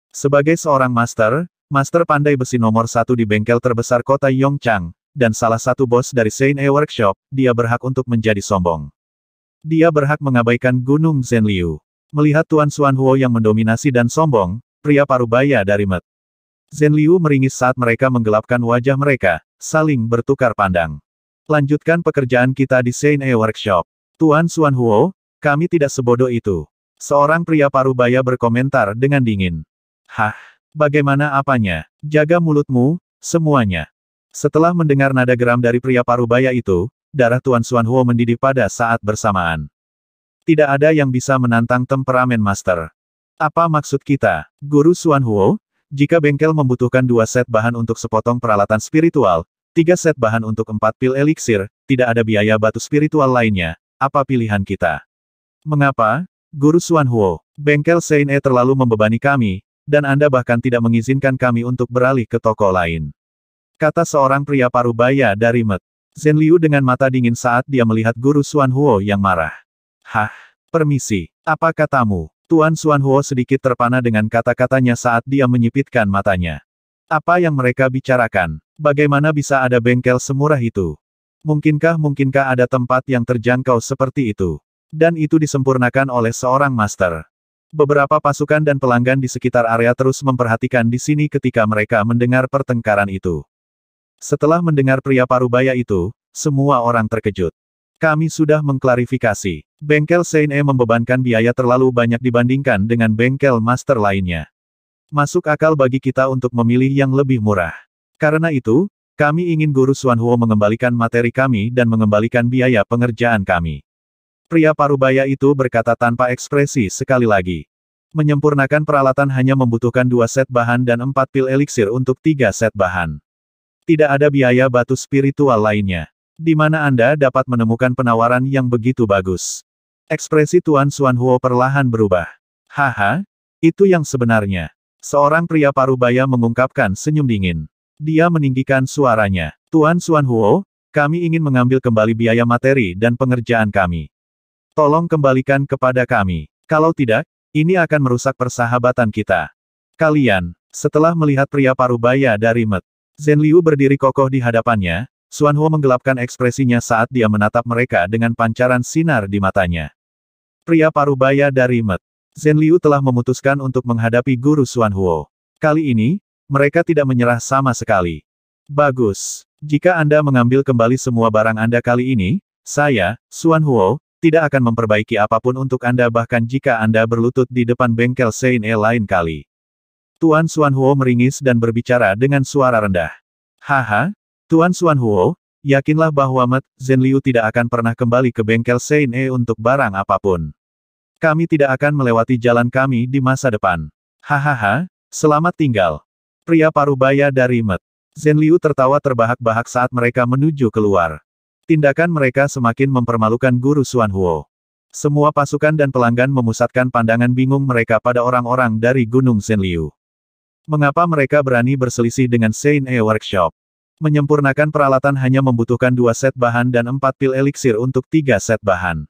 Sebagai seorang master, master pandai besi nomor satu di bengkel terbesar kota Yongchang, dan salah satu bos dari Saint E Workshop, dia berhak untuk menjadi sombong. Dia berhak mengabaikan Gunung Zhenliu. Melihat Tuan Xuan Huo yang mendominasi dan sombong, pria parubaya dari Met. Zhenliu meringis saat mereka menggelapkan wajah mereka, saling bertukar pandang. Lanjutkan pekerjaan kita di Saint E Workshop. Tuan Xuan Huo, kami tidak sebodoh itu. Seorang pria parubaya berkomentar dengan dingin. Hah, bagaimana apanya? Jaga mulutmu, semuanya. Setelah mendengar nada geram dari pria parubaya itu, darah Tuan Xuan Huo mendidih pada saat bersamaan. Tidak ada yang bisa menantang temperamen master. Apa maksud kita, Guru Xuan Huo? Jika bengkel membutuhkan dua set bahan untuk sepotong peralatan spiritual, tiga set bahan untuk empat pil eliksir, tidak ada biaya batu spiritual lainnya, apa pilihan kita? Mengapa? Guru Suan Huo, bengkel Sein E terlalu membebani kami, dan Anda bahkan tidak mengizinkan kami untuk beralih ke toko lain. Kata seorang pria parubaya dari Met. Zen Liu dengan mata dingin saat dia melihat Guru Suan Huo yang marah. Hah, permisi, apa katamu? Tuan Suan Huo sedikit terpana dengan kata-katanya saat dia menyipitkan matanya. Apa yang mereka bicarakan? Bagaimana bisa ada bengkel semurah itu? Mungkinkah mungkinkah ada tempat yang terjangkau seperti itu? Dan itu disempurnakan oleh seorang master. Beberapa pasukan dan pelanggan di sekitar area terus memperhatikan di sini ketika mereka mendengar pertengkaran itu. Setelah mendengar pria parubaya itu, semua orang terkejut. Kami sudah mengklarifikasi. Bengkel Seine membebankan biaya terlalu banyak dibandingkan dengan bengkel master lainnya. Masuk akal bagi kita untuk memilih yang lebih murah. Karena itu, kami ingin Guru Suanhuo mengembalikan materi kami dan mengembalikan biaya pengerjaan kami. Pria parubaya itu berkata tanpa ekspresi sekali lagi. Menyempurnakan peralatan hanya membutuhkan dua set bahan dan empat pil eliksir untuk tiga set bahan. Tidak ada biaya batu spiritual lainnya. Di mana Anda dapat menemukan penawaran yang begitu bagus. Ekspresi Tuan Suanhuo perlahan berubah. Haha, itu yang sebenarnya. Seorang pria parubaya mengungkapkan senyum dingin. Dia meninggikan suaranya. Tuan Suan Huo, kami ingin mengambil kembali biaya materi dan pengerjaan kami. Tolong kembalikan kepada kami. Kalau tidak, ini akan merusak persahabatan kita. Kalian, setelah melihat pria parubaya dari Met, Zhen Liu berdiri kokoh di hadapannya, Suan Huo menggelapkan ekspresinya saat dia menatap mereka dengan pancaran sinar di matanya. Pria parubaya dari Met, Zhen Liu telah memutuskan untuk menghadapi guru Suan Huo. Kali ini, mereka tidak menyerah sama sekali. Bagus. Jika Anda mengambil kembali semua barang Anda kali ini, saya, Suan Huo, tidak akan memperbaiki apapun untuk Anda bahkan jika Anda berlutut di depan bengkel Sein E lain kali. Tuan Suan Huo meringis dan berbicara dengan suara rendah. Haha, Tuan Suan Huo, yakinlah bahwa Met Liu tidak akan pernah kembali ke bengkel Sein E untuk barang apapun. Kami tidak akan melewati jalan kami di masa depan. Hahaha, selamat tinggal. Pria parubaya dari Met. Zen Liu tertawa terbahak-bahak saat mereka menuju keluar. Tindakan mereka semakin mempermalukan Guru Xuan Huo. Semua pasukan dan pelanggan memusatkan pandangan bingung mereka pada orang-orang dari Gunung Zen Liu. Mengapa mereka berani berselisih dengan Saint E Workshop? Menyempurnakan peralatan hanya membutuhkan dua set bahan dan empat pil eliksir untuk tiga set bahan.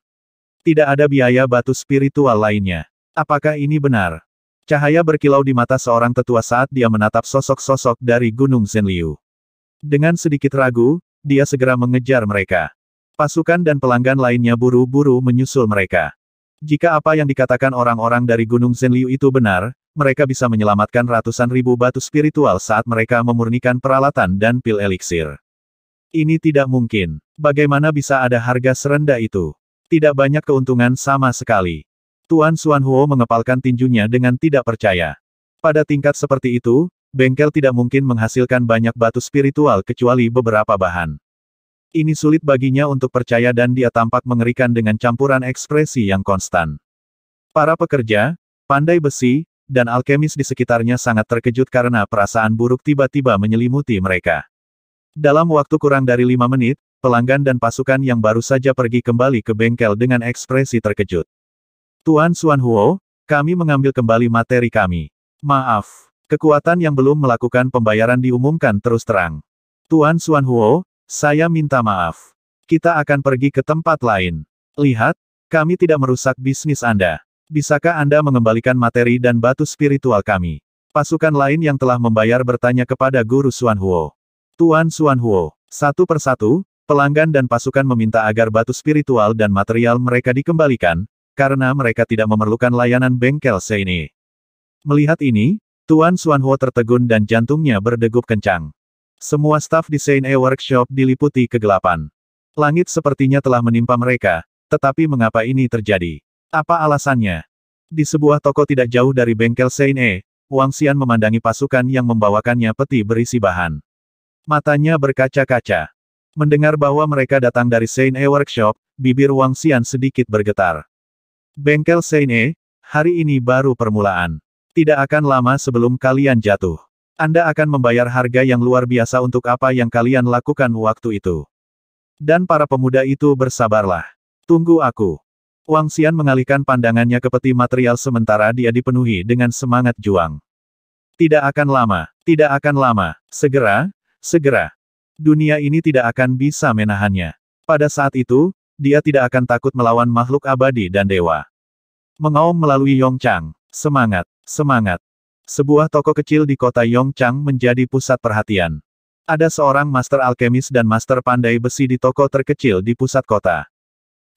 Tidak ada biaya batu spiritual lainnya. Apakah ini benar? Cahaya berkilau di mata seorang tetua saat dia menatap sosok-sosok dari Gunung Zenliu. Dengan sedikit ragu, dia segera mengejar mereka. Pasukan dan pelanggan lainnya buru-buru menyusul mereka. Jika apa yang dikatakan orang-orang dari Gunung Zenliu itu benar, mereka bisa menyelamatkan ratusan ribu batu spiritual saat mereka memurnikan peralatan dan pil eliksir. Ini tidak mungkin. Bagaimana bisa ada harga serendah itu? Tidak banyak keuntungan sama sekali. Tuan Xuan Huo mengepalkan tinjunya dengan tidak percaya. Pada tingkat seperti itu, bengkel tidak mungkin menghasilkan banyak batu spiritual kecuali beberapa bahan. Ini sulit baginya untuk percaya dan dia tampak mengerikan dengan campuran ekspresi yang konstan. Para pekerja, pandai besi, dan alkemis di sekitarnya sangat terkejut karena perasaan buruk tiba-tiba menyelimuti mereka. Dalam waktu kurang dari lima menit, pelanggan dan pasukan yang baru saja pergi kembali ke bengkel dengan ekspresi terkejut. Tuan Xuan Huo, kami mengambil kembali materi kami. Maaf, kekuatan yang belum melakukan pembayaran diumumkan terus terang. Tuan Xuan Huo, saya minta maaf. Kita akan pergi ke tempat lain. Lihat, kami tidak merusak bisnis Anda. Bisakah Anda mengembalikan materi dan batu spiritual kami? Pasukan lain yang telah membayar bertanya kepada Guru Xuan Huo. Tuan Xuan Huo, satu persatu, pelanggan dan pasukan meminta agar batu spiritual dan material mereka dikembalikan, karena mereka tidak memerlukan layanan bengkel Seini. Melihat ini, Tuan Suan Hua tertegun dan jantungnya berdegup kencang. Semua staf di Sein E Workshop diliputi kegelapan. Langit sepertinya telah menimpa mereka, tetapi mengapa ini terjadi? Apa alasannya? Di sebuah toko tidak jauh dari bengkel Sein E, Wang Xian memandangi pasukan yang membawakannya peti berisi bahan. Matanya berkaca-kaca. Mendengar bahwa mereka datang dari Sein E Workshop, bibir Wang Xian sedikit bergetar. Bengkel Seine, hari ini baru permulaan. Tidak akan lama sebelum kalian jatuh. Anda akan membayar harga yang luar biasa untuk apa yang kalian lakukan waktu itu. Dan para pemuda itu bersabarlah. Tunggu aku. Wang Xian mengalihkan pandangannya ke peti material sementara dia dipenuhi dengan semangat juang. Tidak akan lama, tidak akan lama, segera, segera. Dunia ini tidak akan bisa menahannya. Pada saat itu, dia tidak akan takut melawan makhluk abadi dan dewa. Mengaum melalui Yongchang. Semangat, semangat. Sebuah toko kecil di kota Yongchang menjadi pusat perhatian. Ada seorang master alkemis dan master pandai besi di toko terkecil di pusat kota.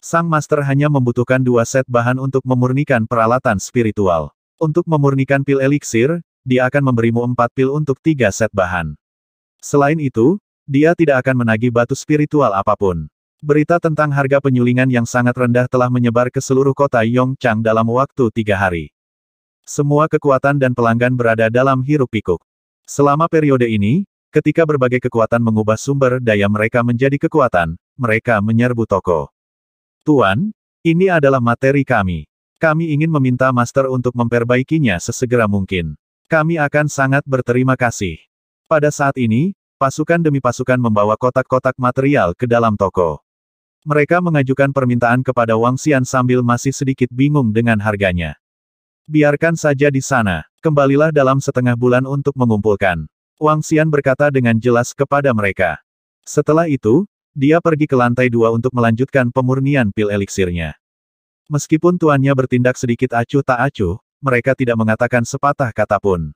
Sang master hanya membutuhkan dua set bahan untuk memurnikan peralatan spiritual. Untuk memurnikan pil eliksir, dia akan memberimu empat pil untuk tiga set bahan. Selain itu, dia tidak akan menagih batu spiritual apapun. Berita tentang harga penyulingan yang sangat rendah telah menyebar ke seluruh kota Yongchang dalam waktu tiga hari. Semua kekuatan dan pelanggan berada dalam hiruk-pikuk. Selama periode ini, ketika berbagai kekuatan mengubah sumber daya mereka menjadi kekuatan, mereka menyerbu toko. Tuan, ini adalah materi kami. Kami ingin meminta Master untuk memperbaikinya sesegera mungkin. Kami akan sangat berterima kasih. Pada saat ini, pasukan demi pasukan membawa kotak-kotak material ke dalam toko. Mereka mengajukan permintaan kepada Wang Xian sambil masih sedikit bingung dengan harganya. Biarkan saja di sana, kembalilah dalam setengah bulan untuk mengumpulkan. Wang Xian berkata dengan jelas kepada mereka. Setelah itu, dia pergi ke lantai dua untuk melanjutkan pemurnian pil eliksirnya. Meskipun tuannya bertindak sedikit acuh tak acuh, mereka tidak mengatakan sepatah kata pun.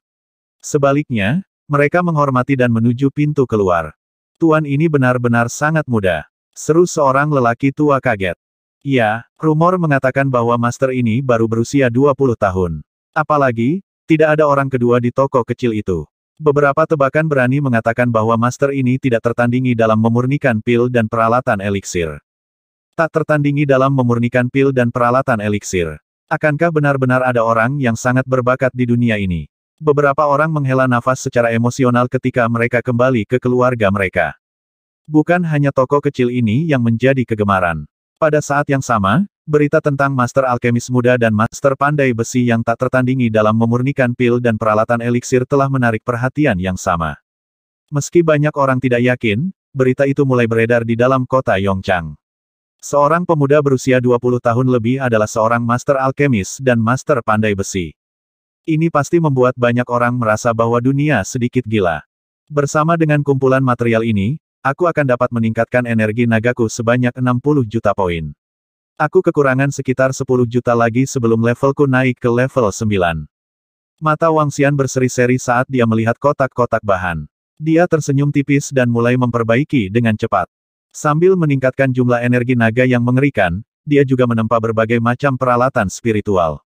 Sebaliknya, mereka menghormati dan menuju pintu keluar. Tuan ini benar-benar sangat muda. Seru seorang lelaki tua kaget. Ya, rumor mengatakan bahwa master ini baru berusia 20 tahun. Apalagi, tidak ada orang kedua di toko kecil itu. Beberapa tebakan berani mengatakan bahwa master ini tidak tertandingi dalam memurnikan pil dan peralatan eliksir. Tak tertandingi dalam memurnikan pil dan peralatan eliksir. Akankah benar-benar ada orang yang sangat berbakat di dunia ini? Beberapa orang menghela nafas secara emosional ketika mereka kembali ke keluarga mereka. Bukan hanya toko kecil ini yang menjadi kegemaran. Pada saat yang sama, berita tentang master alkemis muda dan master pandai besi yang tak tertandingi dalam memurnikan pil dan peralatan eliksir telah menarik perhatian yang sama. Meski banyak orang tidak yakin, berita itu mulai beredar di dalam kota Yongchang. Seorang pemuda berusia 20 tahun lebih adalah seorang master alkemis dan master pandai besi. Ini pasti membuat banyak orang merasa bahwa dunia sedikit gila. Bersama dengan kumpulan material ini, Aku akan dapat meningkatkan energi nagaku sebanyak 60 juta poin. Aku kekurangan sekitar 10 juta lagi sebelum levelku naik ke level 9. Mata Wang Xian berseri-seri saat dia melihat kotak-kotak bahan. Dia tersenyum tipis dan mulai memperbaiki dengan cepat. Sambil meningkatkan jumlah energi naga yang mengerikan, dia juga menempa berbagai macam peralatan spiritual.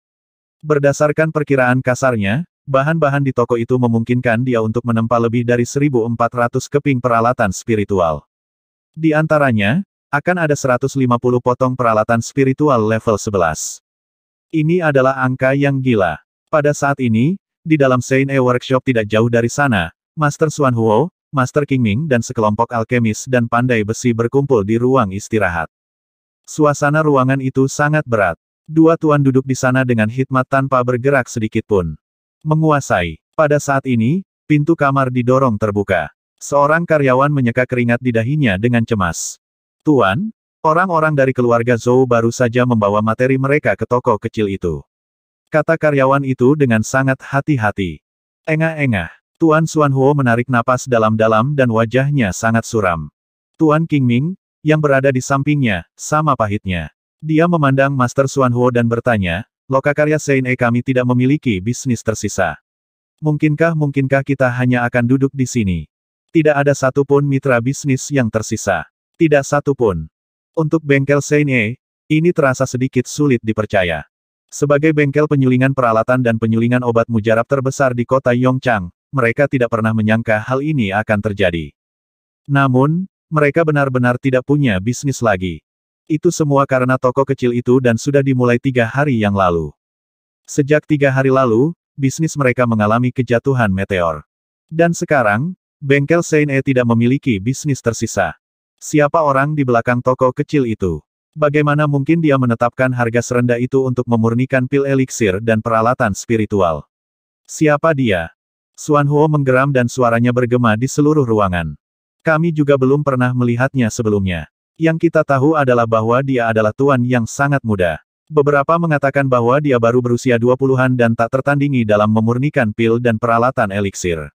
Berdasarkan perkiraan kasarnya, Bahan-bahan di toko itu memungkinkan dia untuk menempa lebih dari 1.400 keping peralatan spiritual. Di antaranya, akan ada 150 potong peralatan spiritual level 11. Ini adalah angka yang gila. Pada saat ini, di dalam Saint E Workshop tidak jauh dari sana, Master Xuan Huo, Master King Ming, dan sekelompok alkemis dan pandai besi berkumpul di ruang istirahat. Suasana ruangan itu sangat berat. Dua tuan duduk di sana dengan hikmat tanpa bergerak pun. Menguasai. Pada saat ini, pintu kamar didorong terbuka. Seorang karyawan menyeka keringat di dahinya dengan cemas. Tuan, orang-orang dari keluarga Zhou baru saja membawa materi mereka ke toko kecil itu. Kata karyawan itu dengan sangat hati-hati. Engah-engah, Tuan Huo menarik napas dalam-dalam dan wajahnya sangat suram. Tuan King Ming, yang berada di sampingnya, sama pahitnya. Dia memandang Master Huo dan bertanya, Lokakarya E kami tidak memiliki bisnis tersisa. Mungkinkah mungkinkah kita hanya akan duduk di sini? Tidak ada satupun mitra bisnis yang tersisa. Tidak satupun. Untuk bengkel E, ini terasa sedikit sulit dipercaya. Sebagai bengkel penyulingan peralatan dan penyulingan obat mujarab terbesar di kota Yongchang, mereka tidak pernah menyangka hal ini akan terjadi. Namun, mereka benar-benar tidak punya bisnis lagi. Itu semua karena toko kecil itu dan sudah dimulai tiga hari yang lalu. Sejak tiga hari lalu, bisnis mereka mengalami kejatuhan meteor. Dan sekarang, bengkel Sein e tidak memiliki bisnis tersisa. Siapa orang di belakang toko kecil itu? Bagaimana mungkin dia menetapkan harga serendah itu untuk memurnikan pil eliksir dan peralatan spiritual? Siapa dia? Suan Huo menggeram dan suaranya bergema di seluruh ruangan. Kami juga belum pernah melihatnya sebelumnya. Yang kita tahu adalah bahwa dia adalah tuan yang sangat muda. Beberapa mengatakan bahwa dia baru berusia 20-an dan tak tertandingi dalam memurnikan pil dan peralatan eliksir.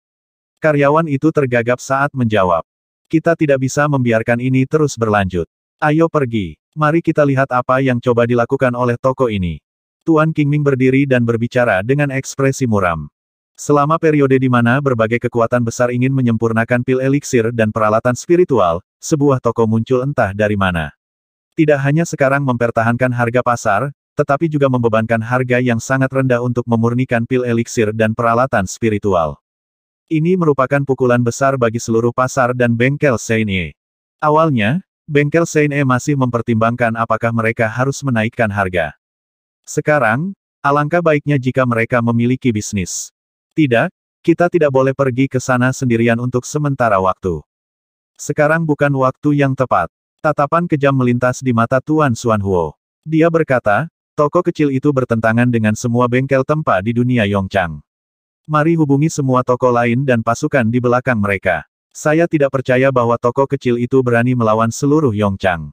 Karyawan itu tergagap saat menjawab. Kita tidak bisa membiarkan ini terus berlanjut. Ayo pergi. Mari kita lihat apa yang coba dilakukan oleh toko ini. Tuan King Ming berdiri dan berbicara dengan ekspresi muram. Selama periode di mana berbagai kekuatan besar ingin menyempurnakan pil eliksir dan peralatan spiritual, sebuah toko muncul entah dari mana. Tidak hanya sekarang mempertahankan harga pasar, tetapi juga membebankan harga yang sangat rendah untuk memurnikan pil eliksir dan peralatan spiritual. Ini merupakan pukulan besar bagi seluruh pasar dan bengkel Seine. Awalnya, bengkel Seine masih mempertimbangkan apakah mereka harus menaikkan harga. Sekarang, alangkah baiknya jika mereka memiliki bisnis. Tidak, kita tidak boleh pergi ke sana sendirian untuk sementara waktu. Sekarang bukan waktu yang tepat. Tatapan kejam melintas di mata Tuan Xuan Huo. Dia berkata, toko kecil itu bertentangan dengan semua bengkel tempa di dunia Yongchang. Mari hubungi semua toko lain dan pasukan di belakang mereka. Saya tidak percaya bahwa toko kecil itu berani melawan seluruh Yongchang.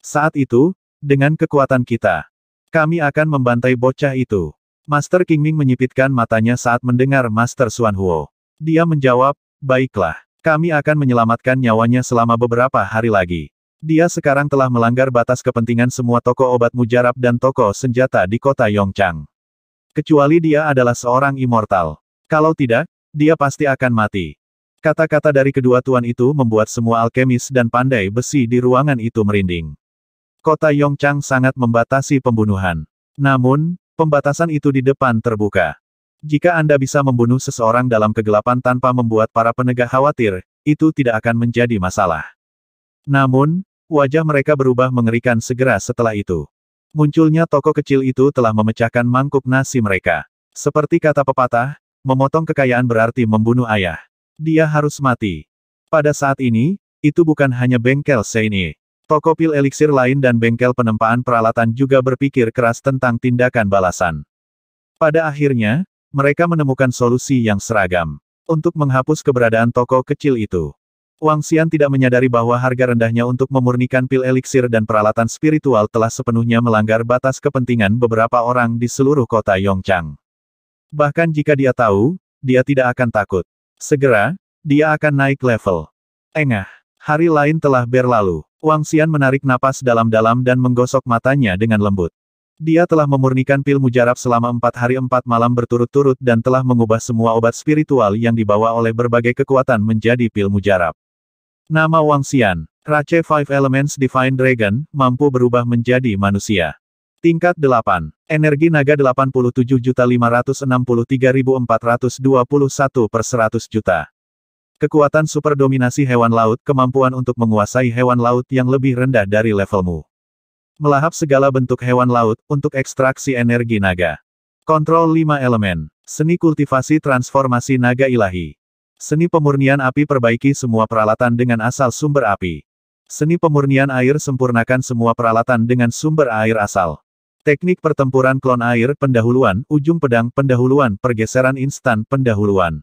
Saat itu, dengan kekuatan kita, kami akan membantai bocah itu. Master King Ming menyipitkan matanya saat mendengar Master Xuan Huo. Dia menjawab, baiklah, kami akan menyelamatkan nyawanya selama beberapa hari lagi. Dia sekarang telah melanggar batas kepentingan semua toko obat mujarab dan toko senjata di kota Yongchang. Kecuali dia adalah seorang immortal. Kalau tidak, dia pasti akan mati. Kata-kata dari kedua tuan itu membuat semua alkemis dan pandai besi di ruangan itu merinding. Kota Yongchang sangat membatasi pembunuhan. Namun, Pembatasan itu di depan terbuka. Jika Anda bisa membunuh seseorang dalam kegelapan tanpa membuat para penegak khawatir, itu tidak akan menjadi masalah. Namun, wajah mereka berubah mengerikan segera setelah itu. Munculnya toko kecil itu telah memecahkan mangkuk nasi mereka. Seperti kata pepatah, memotong kekayaan berarti membunuh ayah. Dia harus mati. Pada saat ini, itu bukan hanya bengkel Seine. Toko pil eliksir lain dan bengkel penempaan peralatan juga berpikir keras tentang tindakan balasan. Pada akhirnya, mereka menemukan solusi yang seragam untuk menghapus keberadaan toko kecil itu. Wang Xian tidak menyadari bahwa harga rendahnya untuk memurnikan pil eliksir dan peralatan spiritual telah sepenuhnya melanggar batas kepentingan beberapa orang di seluruh kota Yongchang. Bahkan jika dia tahu, dia tidak akan takut. Segera, dia akan naik level. Engah, hari lain telah berlalu. Wang Xian menarik napas dalam-dalam dan menggosok matanya dengan lembut. Dia telah memurnikan pil mujarab selama empat hari empat malam berturut-turut dan telah mengubah semua obat spiritual yang dibawa oleh berbagai kekuatan menjadi pil mujarab. Nama Wang Xian, Rache Five Elements Divine Dragon, mampu berubah menjadi manusia. Tingkat 8. Energi naga 87.563.421 per 100 juta. Kekuatan super dominasi hewan laut, kemampuan untuk menguasai hewan laut yang lebih rendah dari levelmu. Melahap segala bentuk hewan laut, untuk ekstraksi energi naga. Kontrol 5 elemen. Seni kultivasi transformasi naga ilahi. Seni pemurnian api perbaiki semua peralatan dengan asal sumber api. Seni pemurnian air sempurnakan semua peralatan dengan sumber air asal. Teknik pertempuran klon air pendahuluan, ujung pedang pendahuluan, pergeseran instan pendahuluan.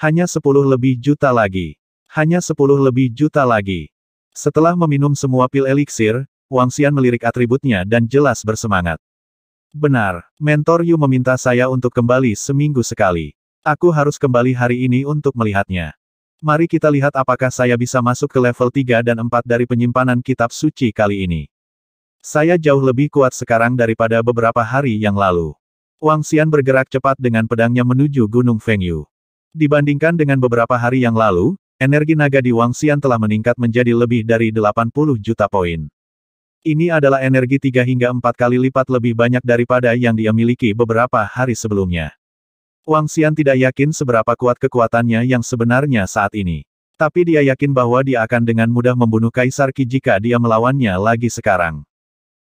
Hanya sepuluh lebih juta lagi. Hanya sepuluh lebih juta lagi. Setelah meminum semua pil eliksir, Wang Xian melirik atributnya dan jelas bersemangat. Benar, mentor Yu meminta saya untuk kembali seminggu sekali. Aku harus kembali hari ini untuk melihatnya. Mari kita lihat apakah saya bisa masuk ke level 3 dan 4 dari penyimpanan kitab suci kali ini. Saya jauh lebih kuat sekarang daripada beberapa hari yang lalu. Wang Xian bergerak cepat dengan pedangnya menuju Gunung Feng Yu. Dibandingkan dengan beberapa hari yang lalu, energi naga di Wang Xian telah meningkat menjadi lebih dari 80 juta poin. Ini adalah energi tiga hingga empat kali lipat lebih banyak daripada yang dia miliki beberapa hari sebelumnya. Wang Xian tidak yakin seberapa kuat kekuatannya yang sebenarnya saat ini. Tapi dia yakin bahwa dia akan dengan mudah membunuh Kaisar Qi jika dia melawannya lagi sekarang.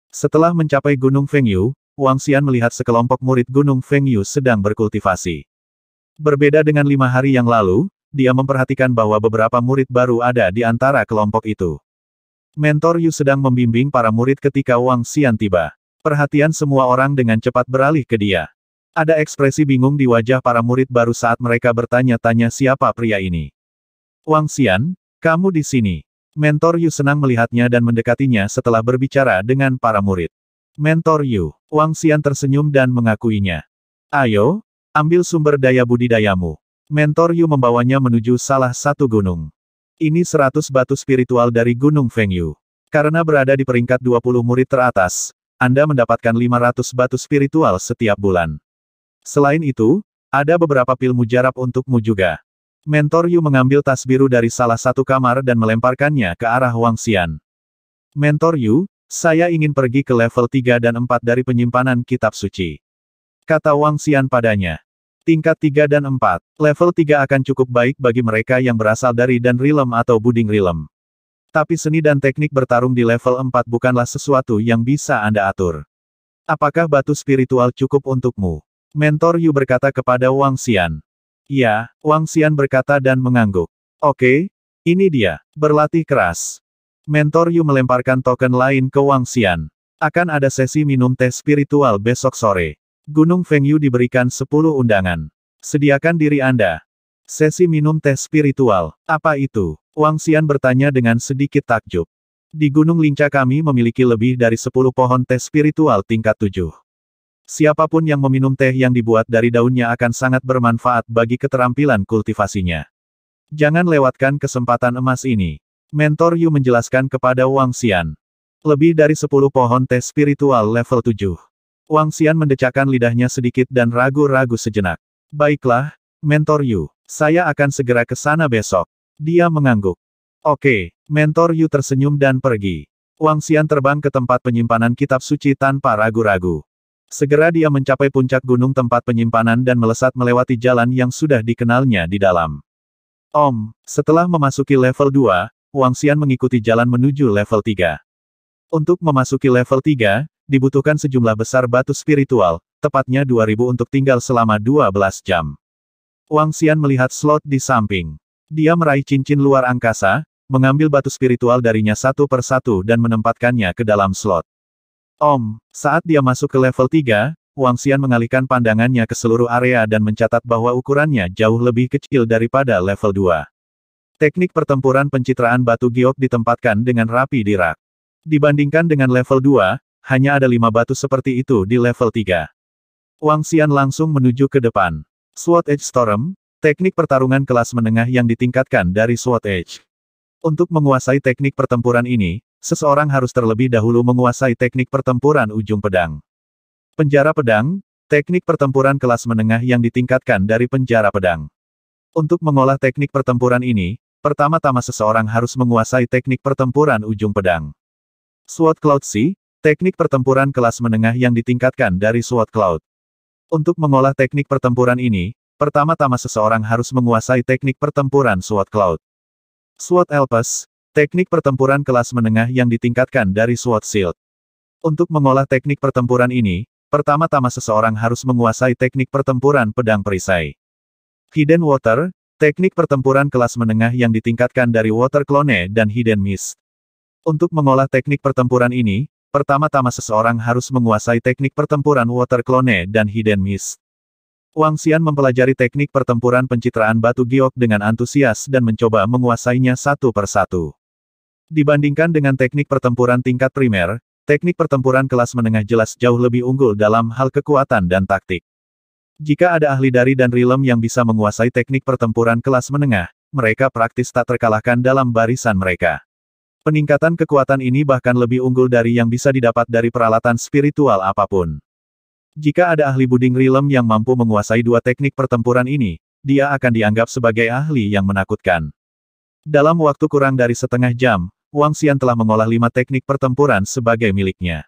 Setelah mencapai Gunung Feng Yu, Wang Xian melihat sekelompok murid Gunung Feng Yu sedang berkultivasi. Berbeda dengan lima hari yang lalu, dia memperhatikan bahwa beberapa murid baru ada di antara kelompok itu. Mentor Yu sedang membimbing para murid ketika Wang Xian tiba. Perhatian semua orang dengan cepat beralih ke dia. Ada ekspresi bingung di wajah para murid baru saat mereka bertanya-tanya siapa pria ini. Wang Xian, kamu di sini. Mentor Yu senang melihatnya dan mendekatinya setelah berbicara dengan para murid. Mentor Yu, Wang Xian tersenyum dan mengakuinya. Ayo, Ambil sumber daya budidayamu. Mentor Yu membawanya menuju salah satu gunung. Ini seratus batu spiritual dari Gunung Feng Yu. Karena berada di peringkat 20 murid teratas, Anda mendapatkan 500 batu spiritual setiap bulan. Selain itu, ada beberapa pil mujarab untukmu juga. Mentor Yu mengambil tas biru dari salah satu kamar dan melemparkannya ke arah Wang Xian. Mentor Yu, saya ingin pergi ke level 3 dan 4 dari penyimpanan kitab suci. Kata Wang Xian padanya. Tingkat 3 dan 4. Level 3 akan cukup baik bagi mereka yang berasal dari Dan Rilem atau Buding Rilem. Tapi seni dan teknik bertarung di level 4 bukanlah sesuatu yang bisa Anda atur. Apakah batu spiritual cukup untukmu? Mentor Yu berkata kepada Wang Xian. Ya, Wang Xian berkata dan mengangguk. Oke, ini dia, berlatih keras. Mentor Yu melemparkan token lain ke Wang Xian. Akan ada sesi minum teh spiritual besok sore. Gunung Feng Yu diberikan 10 undangan. Sediakan diri Anda. Sesi minum teh spiritual. Apa itu? Wang Xian bertanya dengan sedikit takjub. Di Gunung Lingca kami memiliki lebih dari 10 pohon teh spiritual tingkat 7. Siapapun yang meminum teh yang dibuat dari daunnya akan sangat bermanfaat bagi keterampilan kultivasinya. Jangan lewatkan kesempatan emas ini. Mentor Yu menjelaskan kepada Wang Xian. Lebih dari 10 pohon teh spiritual level 7. Wang Xian mendecakkan lidahnya sedikit dan ragu-ragu sejenak. Baiklah, Mentor Yu, saya akan segera ke sana besok. Dia mengangguk. Oke, Mentor Yu tersenyum dan pergi. Wang Xian terbang ke tempat penyimpanan kitab suci tanpa ragu-ragu. Segera dia mencapai puncak gunung tempat penyimpanan dan melesat melewati jalan yang sudah dikenalnya di dalam. Om, setelah memasuki level 2, Wang Xian mengikuti jalan menuju level 3. Untuk memasuki level 3, dibutuhkan sejumlah besar batu spiritual, tepatnya 2000 untuk tinggal selama 12 jam. Wang Xian melihat slot di samping. Dia meraih cincin luar angkasa, mengambil batu spiritual darinya satu per satu dan menempatkannya ke dalam slot. Om, saat dia masuk ke level 3, Wang Xian mengalihkan pandangannya ke seluruh area dan mencatat bahwa ukurannya jauh lebih kecil daripada level 2. Teknik pertempuran pencitraan batu giok ditempatkan dengan rapi di rak. Dibandingkan dengan level 2, hanya ada lima batu seperti itu di level 3. Wang Xian langsung menuju ke depan. Sword Edge Storm, teknik pertarungan kelas menengah yang ditingkatkan dari Sword Edge. Untuk menguasai teknik pertempuran ini, seseorang harus terlebih dahulu menguasai teknik pertempuran ujung pedang. Penjara pedang, teknik pertempuran kelas menengah yang ditingkatkan dari penjara pedang. Untuk mengolah teknik pertempuran ini, pertama-tama seseorang harus menguasai teknik pertempuran ujung pedang. Sword Cloud Sea, Teknik pertempuran kelas menengah yang ditingkatkan dari Sword Cloud. Untuk mengolah teknik pertempuran ini, pertama-tama seseorang harus menguasai teknik pertempuran Sword Cloud. Sword Elpas, teknik pertempuran kelas menengah yang ditingkatkan dari Sword Shield. Untuk mengolah teknik pertempuran ini, pertama-tama seseorang harus menguasai teknik pertempuran pedang perisai. Hidden Water, teknik pertempuran kelas menengah yang ditingkatkan dari Water Clone dan Hidden Mist. Untuk mengolah teknik pertempuran ini, Pertama-tama seseorang harus menguasai teknik pertempuran Water Clone dan Hidden Mist. Wang Xian mempelajari teknik pertempuran pencitraan batu giok dengan antusias dan mencoba menguasainya satu per satu. Dibandingkan dengan teknik pertempuran tingkat primer, teknik pertempuran kelas menengah jelas jauh lebih unggul dalam hal kekuatan dan taktik. Jika ada ahli dari dan rilem yang bisa menguasai teknik pertempuran kelas menengah, mereka praktis tak terkalahkan dalam barisan mereka. Peningkatan kekuatan ini bahkan lebih unggul dari yang bisa didapat dari peralatan spiritual apapun. Jika ada ahli buding rilem yang mampu menguasai dua teknik pertempuran ini, dia akan dianggap sebagai ahli yang menakutkan. Dalam waktu kurang dari setengah jam, Wang Xian telah mengolah lima teknik pertempuran sebagai miliknya.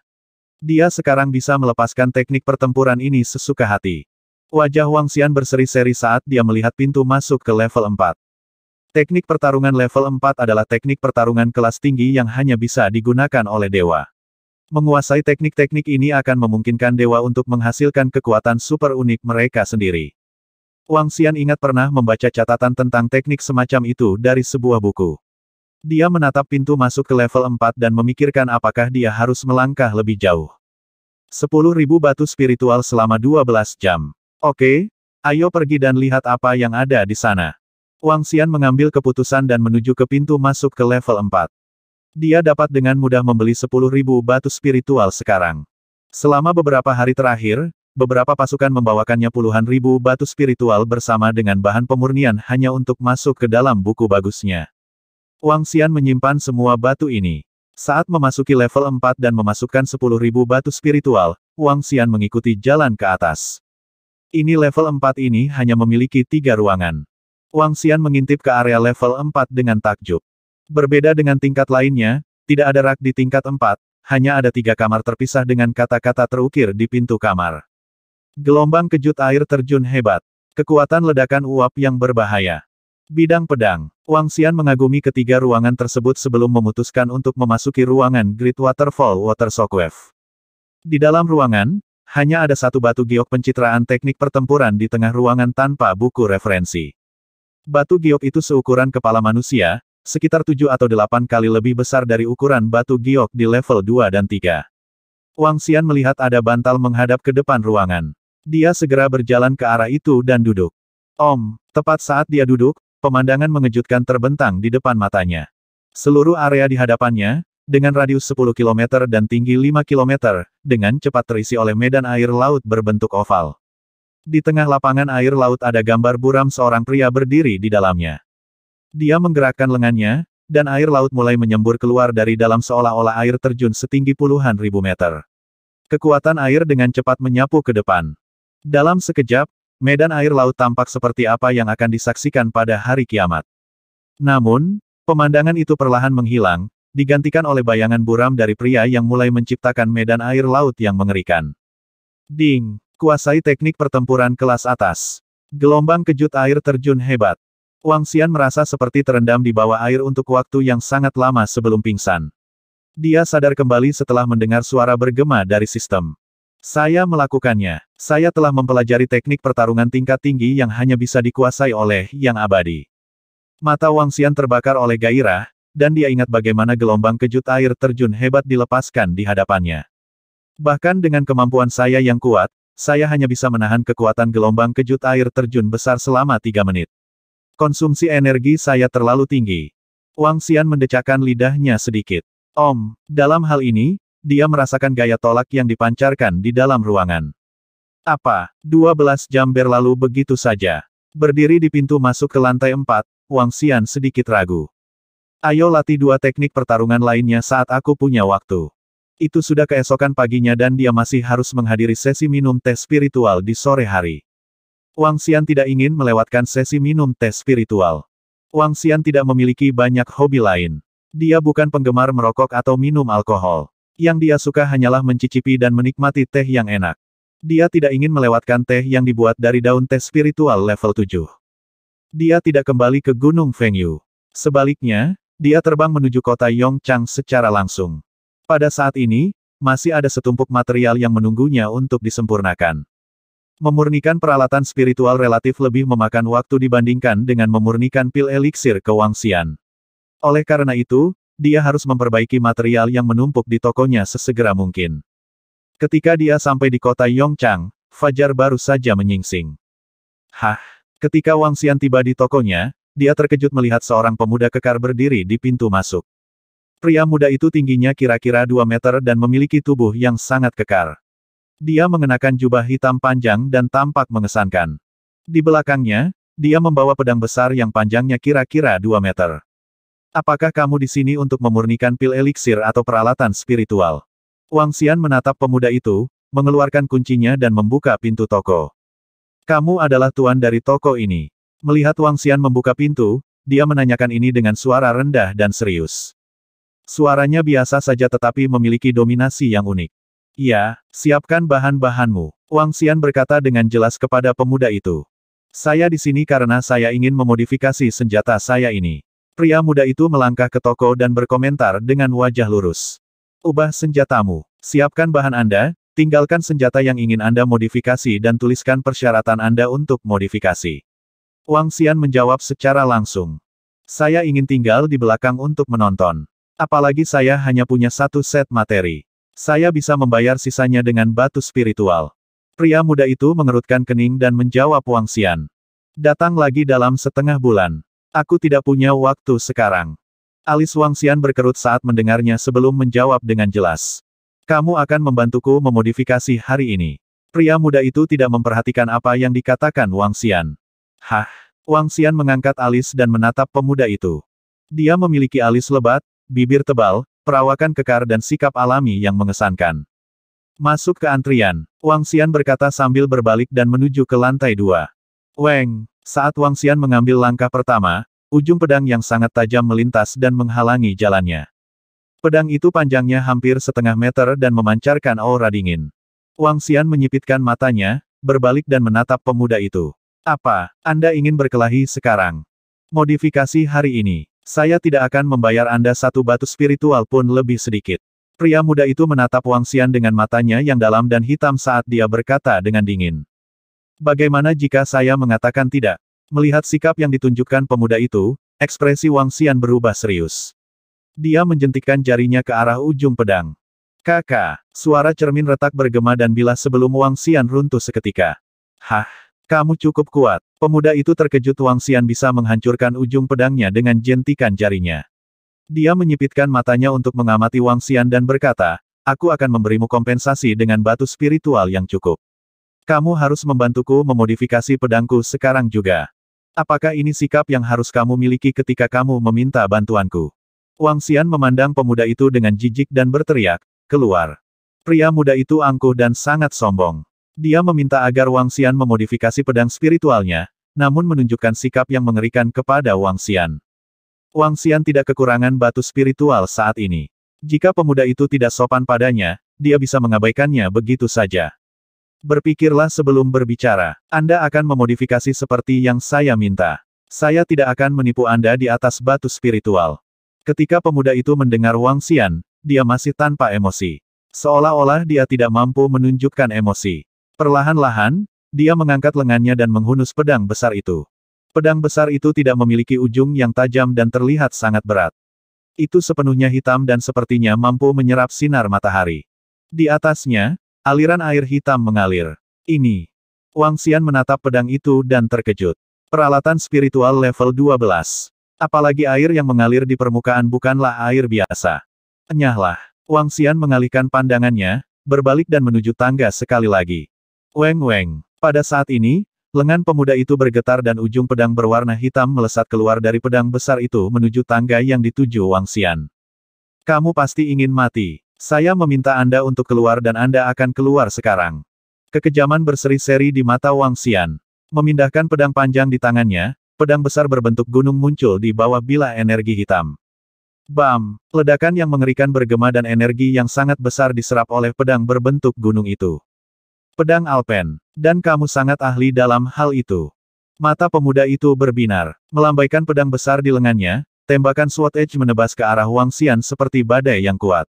Dia sekarang bisa melepaskan teknik pertempuran ini sesuka hati. Wajah Wang Xian berseri-seri saat dia melihat pintu masuk ke level 4. Teknik pertarungan level 4 adalah teknik pertarungan kelas tinggi yang hanya bisa digunakan oleh dewa. Menguasai teknik-teknik ini akan memungkinkan dewa untuk menghasilkan kekuatan super unik mereka sendiri. Wang Xian ingat pernah membaca catatan tentang teknik semacam itu dari sebuah buku. Dia menatap pintu masuk ke level 4 dan memikirkan apakah dia harus melangkah lebih jauh. 10.000 batu spiritual selama 12 jam. Oke, ayo pergi dan lihat apa yang ada di sana. Wang Xian mengambil keputusan dan menuju ke pintu masuk ke level 4. Dia dapat dengan mudah membeli 10.000 batu spiritual sekarang. Selama beberapa hari terakhir, beberapa pasukan membawakannya puluhan ribu batu spiritual bersama dengan bahan pemurnian hanya untuk masuk ke dalam buku bagusnya. Wang Xian menyimpan semua batu ini. Saat memasuki level 4 dan memasukkan 10.000 batu spiritual, Wang Xian mengikuti jalan ke atas. Ini level 4 ini hanya memiliki tiga ruangan. Wang Xian mengintip ke area level 4 dengan takjub. Berbeda dengan tingkat lainnya, tidak ada rak di tingkat 4, hanya ada tiga kamar terpisah dengan kata-kata terukir di pintu kamar. Gelombang kejut air terjun hebat. Kekuatan ledakan uap yang berbahaya. Bidang pedang. Wang Xian mengagumi ketiga ruangan tersebut sebelum memutuskan untuk memasuki ruangan Great Waterfall Water Shockwave. Di dalam ruangan, hanya ada satu batu giok pencitraan teknik pertempuran di tengah ruangan tanpa buku referensi. Batu giok itu seukuran kepala manusia, sekitar tujuh atau delapan kali lebih besar dari ukuran batu giok di level 2 dan 3. Wang Xian melihat ada bantal menghadap ke depan ruangan. Dia segera berjalan ke arah itu dan duduk. Om, tepat saat dia duduk, pemandangan mengejutkan terbentang di depan matanya. Seluruh area di hadapannya, dengan radius 10 km dan tinggi 5 km, dengan cepat terisi oleh medan air laut berbentuk oval. Di tengah lapangan air laut ada gambar buram seorang pria berdiri di dalamnya. Dia menggerakkan lengannya, dan air laut mulai menyembur keluar dari dalam seolah-olah air terjun setinggi puluhan ribu meter. Kekuatan air dengan cepat menyapu ke depan. Dalam sekejap, medan air laut tampak seperti apa yang akan disaksikan pada hari kiamat. Namun, pemandangan itu perlahan menghilang, digantikan oleh bayangan buram dari pria yang mulai menciptakan medan air laut yang mengerikan. Ding! Kuasai teknik pertempuran kelas atas. Gelombang kejut air terjun hebat. Wang Xian merasa seperti terendam di bawah air untuk waktu yang sangat lama sebelum pingsan. Dia sadar kembali setelah mendengar suara bergema dari sistem. Saya melakukannya. Saya telah mempelajari teknik pertarungan tingkat tinggi yang hanya bisa dikuasai oleh yang abadi. Mata Wang Xian terbakar oleh gairah, dan dia ingat bagaimana gelombang kejut air terjun hebat dilepaskan di hadapannya. Bahkan dengan kemampuan saya yang kuat, saya hanya bisa menahan kekuatan gelombang kejut air terjun besar selama tiga menit. Konsumsi energi saya terlalu tinggi. Wang Xian mendecakkan lidahnya sedikit. Om, dalam hal ini, dia merasakan gaya tolak yang dipancarkan di dalam ruangan. Apa, 12 jam berlalu begitu saja. Berdiri di pintu masuk ke lantai 4, Wang Xian sedikit ragu. Ayo latih dua teknik pertarungan lainnya saat aku punya waktu. Itu sudah keesokan paginya dan dia masih harus menghadiri sesi minum teh spiritual di sore hari. Wang Xian tidak ingin melewatkan sesi minum teh spiritual. Wang Xian tidak memiliki banyak hobi lain. Dia bukan penggemar merokok atau minum alkohol. Yang dia suka hanyalah mencicipi dan menikmati teh yang enak. Dia tidak ingin melewatkan teh yang dibuat dari daun teh spiritual level 7. Dia tidak kembali ke Gunung Fengyu. Sebaliknya, dia terbang menuju kota Yongchang secara langsung. Pada saat ini, masih ada setumpuk material yang menunggunya untuk disempurnakan. Memurnikan peralatan spiritual relatif lebih memakan waktu dibandingkan dengan memurnikan pil eliksir ke Wang Xian. Oleh karena itu, dia harus memperbaiki material yang menumpuk di tokonya sesegera mungkin. Ketika dia sampai di kota Yongchang, Fajar baru saja menyingsing. Hah! Ketika Wang Xian tiba di tokonya, dia terkejut melihat seorang pemuda kekar berdiri di pintu masuk. Pria muda itu tingginya kira-kira 2 meter dan memiliki tubuh yang sangat kekar. Dia mengenakan jubah hitam panjang dan tampak mengesankan. Di belakangnya, dia membawa pedang besar yang panjangnya kira-kira 2 meter. Apakah kamu di sini untuk memurnikan pil eliksir atau peralatan spiritual? Wang Xian menatap pemuda itu, mengeluarkan kuncinya dan membuka pintu toko. Kamu adalah tuan dari toko ini. Melihat Wang Xian membuka pintu, dia menanyakan ini dengan suara rendah dan serius. Suaranya biasa saja tetapi memiliki dominasi yang unik. Ya, siapkan bahan-bahanmu. Wang Xian berkata dengan jelas kepada pemuda itu. Saya di sini karena saya ingin memodifikasi senjata saya ini. Pria muda itu melangkah ke toko dan berkomentar dengan wajah lurus. Ubah senjatamu. Siapkan bahan Anda, tinggalkan senjata yang ingin Anda modifikasi dan tuliskan persyaratan Anda untuk modifikasi. Wang Xian menjawab secara langsung. Saya ingin tinggal di belakang untuk menonton. Apalagi saya hanya punya satu set materi. Saya bisa membayar sisanya dengan batu spiritual. Pria muda itu mengerutkan kening dan menjawab Wang Xian. Datang lagi dalam setengah bulan. Aku tidak punya waktu sekarang. Alis Wang Xian berkerut saat mendengarnya sebelum menjawab dengan jelas. Kamu akan membantuku memodifikasi hari ini. Pria muda itu tidak memperhatikan apa yang dikatakan Wang Xian. Hah? Wang Xian mengangkat alis dan menatap pemuda itu. Dia memiliki alis lebat, bibir tebal, perawakan kekar dan sikap alami yang mengesankan. Masuk ke antrian, Wang Xian berkata sambil berbalik dan menuju ke lantai dua. Weng, saat Wang Xian mengambil langkah pertama, ujung pedang yang sangat tajam melintas dan menghalangi jalannya. Pedang itu panjangnya hampir setengah meter dan memancarkan aura dingin. Wang Xian menyipitkan matanya, berbalik dan menatap pemuda itu. Apa, Anda ingin berkelahi sekarang? Modifikasi hari ini. Saya tidak akan membayar Anda satu batu spiritual pun lebih sedikit. Pria muda itu menatap Wang Xian dengan matanya yang dalam dan hitam saat dia berkata dengan dingin. Bagaimana jika saya mengatakan tidak? Melihat sikap yang ditunjukkan pemuda itu, ekspresi Wang Xian berubah serius. Dia menjentikkan jarinya ke arah ujung pedang. Kakak, suara cermin retak bergema dan bilah sebelum Wang Xian runtuh seketika. Hah, kamu cukup kuat. Pemuda itu terkejut Wang Xian bisa menghancurkan ujung pedangnya dengan jentikan jarinya. Dia menyipitkan matanya untuk mengamati Wang Xian dan berkata, aku akan memberimu kompensasi dengan batu spiritual yang cukup. Kamu harus membantuku memodifikasi pedangku sekarang juga. Apakah ini sikap yang harus kamu miliki ketika kamu meminta bantuanku? Wang Xian memandang pemuda itu dengan jijik dan berteriak, keluar. Pria muda itu angkuh dan sangat sombong. Dia meminta agar Wang Xian memodifikasi pedang spiritualnya, namun menunjukkan sikap yang mengerikan kepada Wang Xian. Wang Xian tidak kekurangan batu spiritual saat ini. Jika pemuda itu tidak sopan padanya, dia bisa mengabaikannya begitu saja. Berpikirlah sebelum berbicara. Anda akan memodifikasi seperti yang saya minta. Saya tidak akan menipu Anda di atas batu spiritual. Ketika pemuda itu mendengar Wang Xian, dia masih tanpa emosi. Seolah-olah dia tidak mampu menunjukkan emosi. Perlahan-lahan, dia mengangkat lengannya dan menghunus pedang besar itu. Pedang besar itu tidak memiliki ujung yang tajam dan terlihat sangat berat. Itu sepenuhnya hitam dan sepertinya mampu menyerap sinar matahari. Di atasnya, aliran air hitam mengalir. Ini. Wang Xian menatap pedang itu dan terkejut. Peralatan spiritual level 12. Apalagi air yang mengalir di permukaan bukanlah air biasa. Enyahlah. Wang Xian mengalihkan pandangannya, berbalik dan menuju tangga sekali lagi. Weng-weng. Pada saat ini, lengan pemuda itu bergetar dan ujung pedang berwarna hitam melesat keluar dari pedang besar itu menuju tangga yang dituju Wang Xian. Kamu pasti ingin mati. Saya meminta Anda untuk keluar dan Anda akan keluar sekarang. Kekejaman berseri-seri di mata Wang Xian. Memindahkan pedang panjang di tangannya, pedang besar berbentuk gunung muncul di bawah bila energi hitam. Bam! Ledakan yang mengerikan bergema dan energi yang sangat besar diserap oleh pedang berbentuk gunung itu. Pedang Alpen. Dan kamu sangat ahli dalam hal itu. Mata pemuda itu berbinar, melambaikan pedang besar di lengannya, tembakan Sword Edge menebas ke arah Wang Xian seperti badai yang kuat.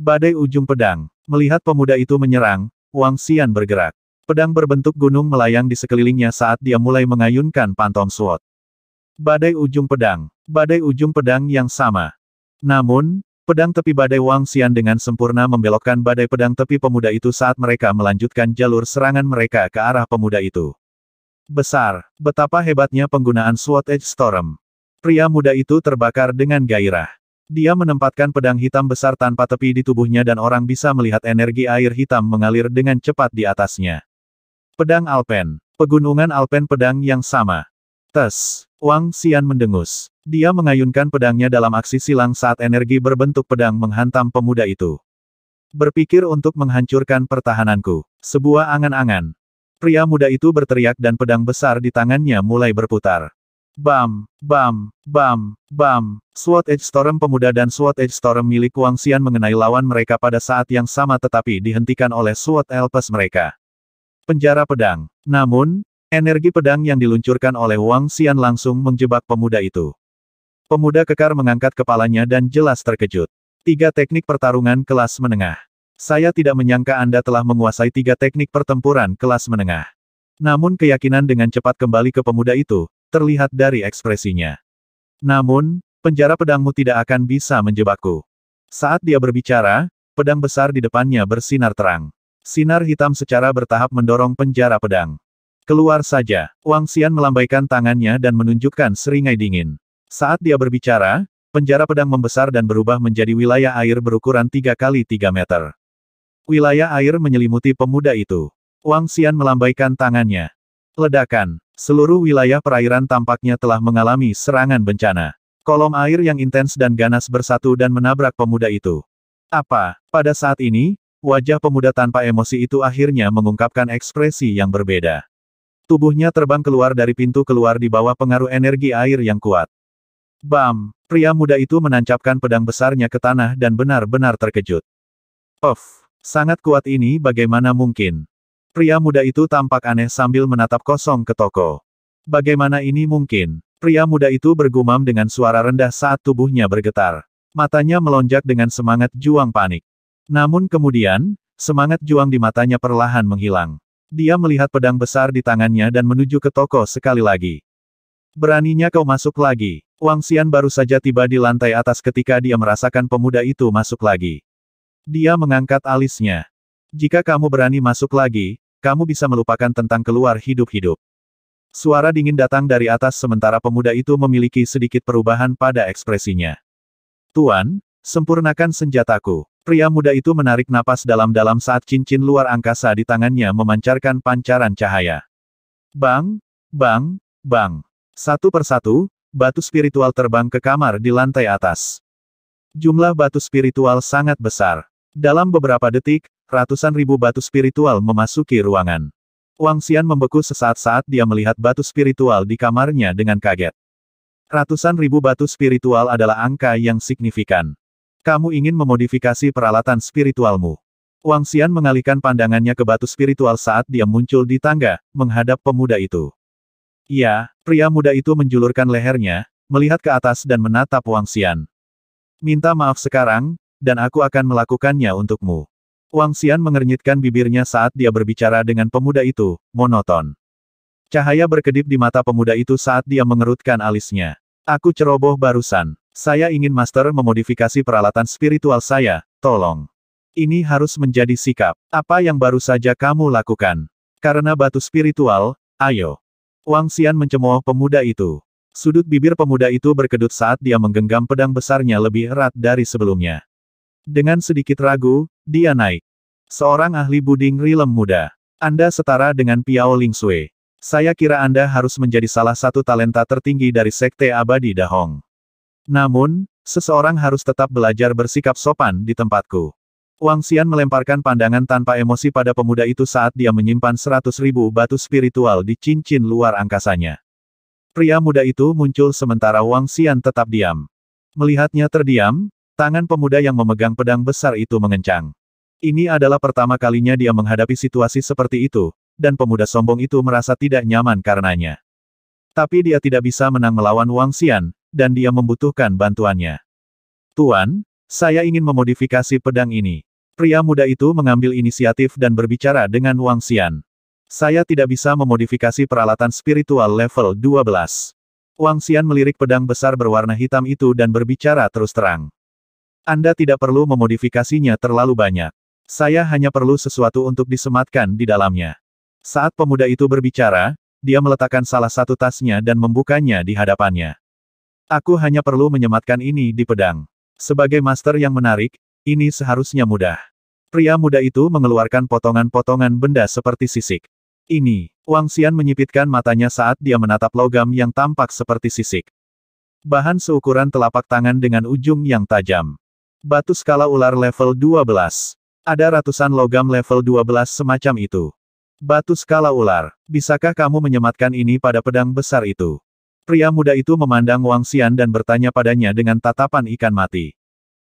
Badai ujung pedang, melihat pemuda itu menyerang, Wang Xian bergerak. Pedang berbentuk gunung melayang di sekelilingnya saat dia mulai mengayunkan pantom Sword. Badai ujung pedang, badai ujung pedang yang sama. Namun, Pedang tepi badai Wang Xian dengan sempurna membelokkan badai pedang tepi pemuda itu saat mereka melanjutkan jalur serangan mereka ke arah pemuda itu. Besar, betapa hebatnya penggunaan Sword Edge Storm. Pria muda itu terbakar dengan gairah. Dia menempatkan pedang hitam besar tanpa tepi di tubuhnya dan orang bisa melihat energi air hitam mengalir dengan cepat di atasnya. Pedang Alpen. Pegunungan Alpen pedang yang sama. Tes. Wang Xian mendengus. Dia mengayunkan pedangnya dalam aksi silang saat energi berbentuk pedang menghantam pemuda itu. Berpikir untuk menghancurkan pertahananku. Sebuah angan-angan. Pria muda itu berteriak dan pedang besar di tangannya mulai berputar. Bam, bam, bam, bam. Sword Edge Storm pemuda dan Sword Edge Storm milik Wang Xian mengenai lawan mereka pada saat yang sama tetapi dihentikan oleh Sword Elpes mereka. Penjara pedang. Namun, Energi pedang yang diluncurkan oleh Wang Xian langsung menjebak pemuda itu. Pemuda kekar mengangkat kepalanya dan jelas terkejut. Tiga teknik pertarungan kelas menengah. Saya tidak menyangka Anda telah menguasai tiga teknik pertempuran kelas menengah. Namun keyakinan dengan cepat kembali ke pemuda itu, terlihat dari ekspresinya. Namun, penjara pedangmu tidak akan bisa menjebakku. Saat dia berbicara, pedang besar di depannya bersinar terang. Sinar hitam secara bertahap mendorong penjara pedang. Keluar saja. Wang Xian melambaikan tangannya dan menunjukkan seringai dingin. Saat dia berbicara, penjara pedang membesar dan berubah menjadi wilayah air berukuran 3 kali 3 meter. Wilayah air menyelimuti pemuda itu. Wang Xian melambaikan tangannya. Ledakan. Seluruh wilayah perairan tampaknya telah mengalami serangan bencana. Kolom air yang intens dan ganas bersatu dan menabrak pemuda itu. Apa? Pada saat ini, wajah pemuda tanpa emosi itu akhirnya mengungkapkan ekspresi yang berbeda. Tubuhnya terbang keluar dari pintu keluar di bawah pengaruh energi air yang kuat. Bam! Pria muda itu menancapkan pedang besarnya ke tanah dan benar-benar terkejut. Of! Sangat kuat ini bagaimana mungkin? Pria muda itu tampak aneh sambil menatap kosong ke toko. Bagaimana ini mungkin? Pria muda itu bergumam dengan suara rendah saat tubuhnya bergetar. Matanya melonjak dengan semangat juang panik. Namun kemudian, semangat juang di matanya perlahan menghilang. Dia melihat pedang besar di tangannya dan menuju ke toko sekali lagi. Beraninya kau masuk lagi. Wang Xian baru saja tiba di lantai atas ketika dia merasakan pemuda itu masuk lagi. Dia mengangkat alisnya. Jika kamu berani masuk lagi, kamu bisa melupakan tentang keluar hidup-hidup. Suara dingin datang dari atas sementara pemuda itu memiliki sedikit perubahan pada ekspresinya. Tuan, sempurnakan senjataku. Pria muda itu menarik napas dalam-dalam saat cincin luar angkasa di tangannya memancarkan pancaran cahaya. Bang, bang, bang. Satu persatu, batu spiritual terbang ke kamar di lantai atas. Jumlah batu spiritual sangat besar. Dalam beberapa detik, ratusan ribu batu spiritual memasuki ruangan. Wang Xian membeku sesaat saat dia melihat batu spiritual di kamarnya dengan kaget. Ratusan ribu batu spiritual adalah angka yang signifikan. Kamu ingin memodifikasi peralatan spiritualmu. Wang Xian mengalihkan pandangannya ke batu spiritual saat dia muncul di tangga, menghadap pemuda itu. Ya, pria muda itu menjulurkan lehernya, melihat ke atas dan menatap Wang Xian. Minta maaf sekarang, dan aku akan melakukannya untukmu. Wang Xian mengernyitkan bibirnya saat dia berbicara dengan pemuda itu, monoton. Cahaya berkedip di mata pemuda itu saat dia mengerutkan alisnya. Aku ceroboh barusan. Saya ingin Master memodifikasi peralatan spiritual saya, tolong. Ini harus menjadi sikap. Apa yang baru saja kamu lakukan? Karena batu spiritual, ayo. Wang Xian mencemooh pemuda itu. Sudut bibir pemuda itu berkedut saat dia menggenggam pedang besarnya lebih erat dari sebelumnya. Dengan sedikit ragu, dia naik. Seorang ahli buding rilem muda. Anda setara dengan Piao Ling Sui. Saya kira Anda harus menjadi salah satu talenta tertinggi dari Sekte Abadi Dahong. Namun, seseorang harus tetap belajar bersikap sopan di tempatku. Wang Xian melemparkan pandangan tanpa emosi pada pemuda itu saat dia menyimpan seratus ribu batu spiritual di cincin luar angkasanya. Pria muda itu muncul sementara Wang Xian tetap diam. Melihatnya terdiam, tangan pemuda yang memegang pedang besar itu mengencang. Ini adalah pertama kalinya dia menghadapi situasi seperti itu, dan pemuda sombong itu merasa tidak nyaman karenanya. Tapi dia tidak bisa menang melawan Wang Xian, dan dia membutuhkan bantuannya. Tuan, saya ingin memodifikasi pedang ini. Pria muda itu mengambil inisiatif dan berbicara dengan Wang Xian. Saya tidak bisa memodifikasi peralatan spiritual level 12. Wang Xian melirik pedang besar berwarna hitam itu dan berbicara terus terang. Anda tidak perlu memodifikasinya terlalu banyak. Saya hanya perlu sesuatu untuk disematkan di dalamnya. Saat pemuda itu berbicara, dia meletakkan salah satu tasnya dan membukanya di hadapannya. Aku hanya perlu menyematkan ini di pedang. Sebagai master yang menarik, ini seharusnya mudah. Pria muda itu mengeluarkan potongan-potongan benda seperti sisik. Ini, Wang Xian menyipitkan matanya saat dia menatap logam yang tampak seperti sisik. Bahan seukuran telapak tangan dengan ujung yang tajam. Batu skala ular level 12. Ada ratusan logam level 12 semacam itu. Batu skala ular, bisakah kamu menyematkan ini pada pedang besar itu? Pria muda itu memandang Wang Xian dan bertanya padanya dengan tatapan ikan mati.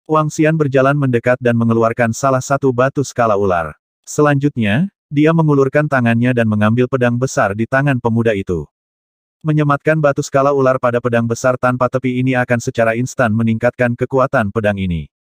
Wang Xian berjalan mendekat dan mengeluarkan salah satu batu skala ular. Selanjutnya, dia mengulurkan tangannya dan mengambil pedang besar di tangan pemuda itu. Menyematkan batu skala ular pada pedang besar tanpa tepi ini akan secara instan meningkatkan kekuatan pedang ini.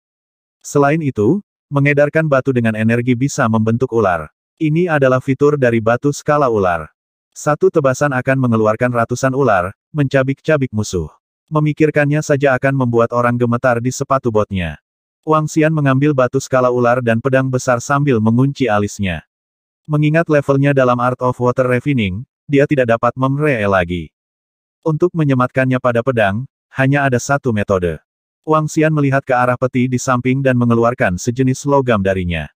Selain itu, mengedarkan batu dengan energi bisa membentuk ular. Ini adalah fitur dari batu skala ular. Satu tebasan akan mengeluarkan ratusan ular, mencabik-cabik musuh. Memikirkannya saja akan membuat orang gemetar di sepatu botnya. Wang Xian mengambil batu skala ular dan pedang besar sambil mengunci alisnya. Mengingat levelnya dalam Art of Water Refining, dia tidak dapat memree lagi. Untuk menyematkannya pada pedang, hanya ada satu metode. Wang Xian melihat ke arah peti di samping dan mengeluarkan sejenis logam darinya.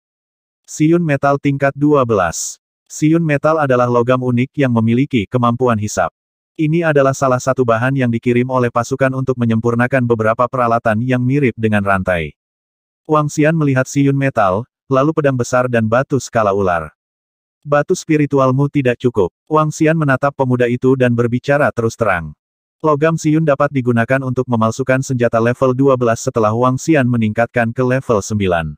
Siun metal tingkat 12. Siun metal adalah logam unik yang memiliki kemampuan hisap. Ini adalah salah satu bahan yang dikirim oleh pasukan untuk menyempurnakan beberapa peralatan yang mirip dengan rantai. Wang Xian melihat Siun metal, lalu pedang besar dan batu skala ular. Batu spiritualmu tidak cukup. Wang Xian menatap pemuda itu dan berbicara terus terang. Logam Siun dapat digunakan untuk memalsukan senjata level 12 setelah Wang Xian meningkatkan ke level 9.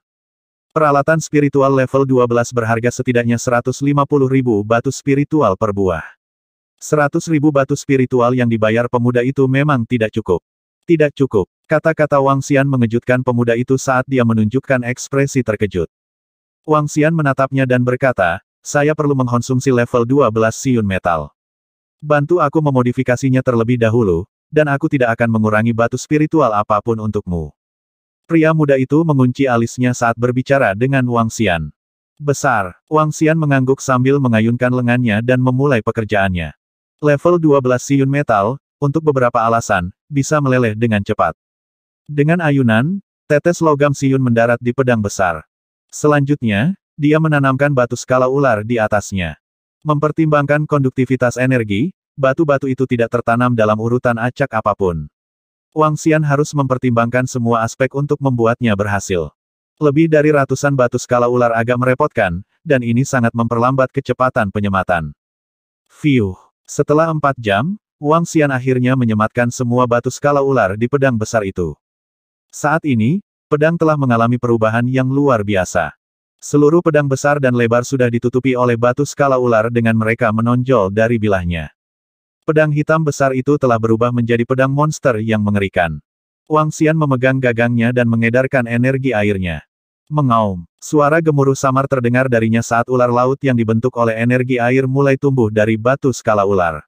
Peralatan spiritual level 12 berharga setidaknya 150.000 batu spiritual per buah. 100.000 batu spiritual yang dibayar pemuda itu memang tidak cukup. Tidak cukup. Kata-kata Wang Xian mengejutkan pemuda itu saat dia menunjukkan ekspresi terkejut. Wang Xian menatapnya dan berkata, saya perlu mengkonsumsi level 12 siun metal. Bantu aku memodifikasinya terlebih dahulu, dan aku tidak akan mengurangi batu spiritual apapun untukmu. Pria muda itu mengunci alisnya saat berbicara dengan Wang Xian. Besar, Wang Xian mengangguk sambil mengayunkan lengannya dan memulai pekerjaannya. Level 12 siun Metal, untuk beberapa alasan, bisa meleleh dengan cepat. Dengan ayunan, tetes logam siun mendarat di pedang besar. Selanjutnya, dia menanamkan batu skala ular di atasnya. Mempertimbangkan konduktivitas energi, batu-batu itu tidak tertanam dalam urutan acak apapun. Wang Xian harus mempertimbangkan semua aspek untuk membuatnya berhasil. Lebih dari ratusan batu skala ular agak merepotkan, dan ini sangat memperlambat kecepatan penyematan. Fiuh. Setelah empat jam, Wang Xian akhirnya menyematkan semua batu skala ular di pedang besar itu. Saat ini, pedang telah mengalami perubahan yang luar biasa. Seluruh pedang besar dan lebar sudah ditutupi oleh batu skala ular dengan mereka menonjol dari bilahnya. Pedang hitam besar itu telah berubah menjadi pedang monster yang mengerikan. Wang Xian memegang gagangnya dan mengedarkan energi airnya. Mengaum. Suara gemuruh samar terdengar darinya saat ular laut yang dibentuk oleh energi air mulai tumbuh dari batu skala ular.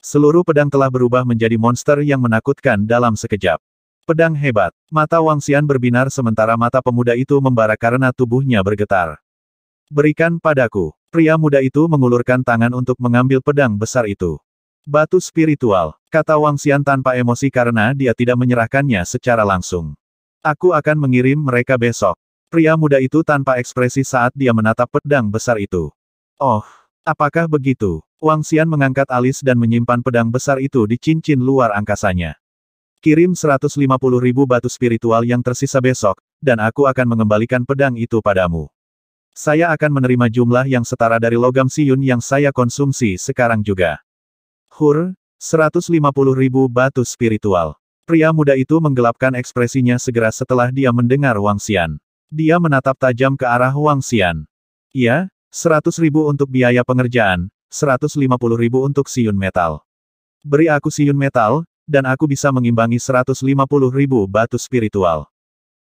Seluruh pedang telah berubah menjadi monster yang menakutkan dalam sekejap. Pedang hebat. Mata Wang Xian berbinar sementara mata pemuda itu membara karena tubuhnya bergetar. Berikan padaku. Pria muda itu mengulurkan tangan untuk mengambil pedang besar itu. Batu spiritual, kata Wang Xian tanpa emosi karena dia tidak menyerahkannya secara langsung. Aku akan mengirim mereka besok. Pria muda itu tanpa ekspresi saat dia menatap pedang besar itu. Oh, apakah begitu? Wang Xian mengangkat alis dan menyimpan pedang besar itu di cincin luar angkasanya. Kirim 150 ribu batu spiritual yang tersisa besok, dan aku akan mengembalikan pedang itu padamu. Saya akan menerima jumlah yang setara dari logam siun yang saya konsumsi sekarang juga. Hur, 150 ribu batu spiritual. Pria muda itu menggelapkan ekspresinya segera setelah dia mendengar Wang Xian. Dia menatap tajam ke arah Wang Xian. Iya, 100 ribu untuk biaya pengerjaan, 150 ribu untuk siun metal. Beri aku siun metal, dan aku bisa mengimbangi 150 ribu batu spiritual.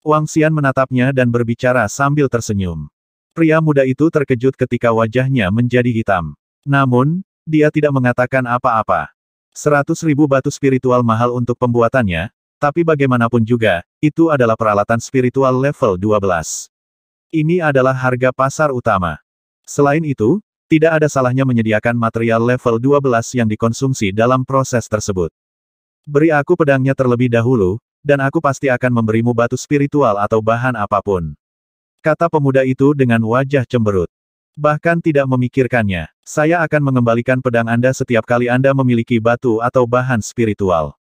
Wang Xian menatapnya dan berbicara sambil tersenyum. Pria muda itu terkejut ketika wajahnya menjadi hitam. Namun, dia tidak mengatakan apa-apa. Seratus ribu batu spiritual mahal untuk pembuatannya, tapi bagaimanapun juga, itu adalah peralatan spiritual level 12. Ini adalah harga pasar utama. Selain itu, tidak ada salahnya menyediakan material level 12 yang dikonsumsi dalam proses tersebut. Beri aku pedangnya terlebih dahulu, dan aku pasti akan memberimu batu spiritual atau bahan apapun. Kata pemuda itu dengan wajah cemberut. Bahkan tidak memikirkannya. Saya akan mengembalikan pedang Anda setiap kali Anda memiliki batu atau bahan spiritual.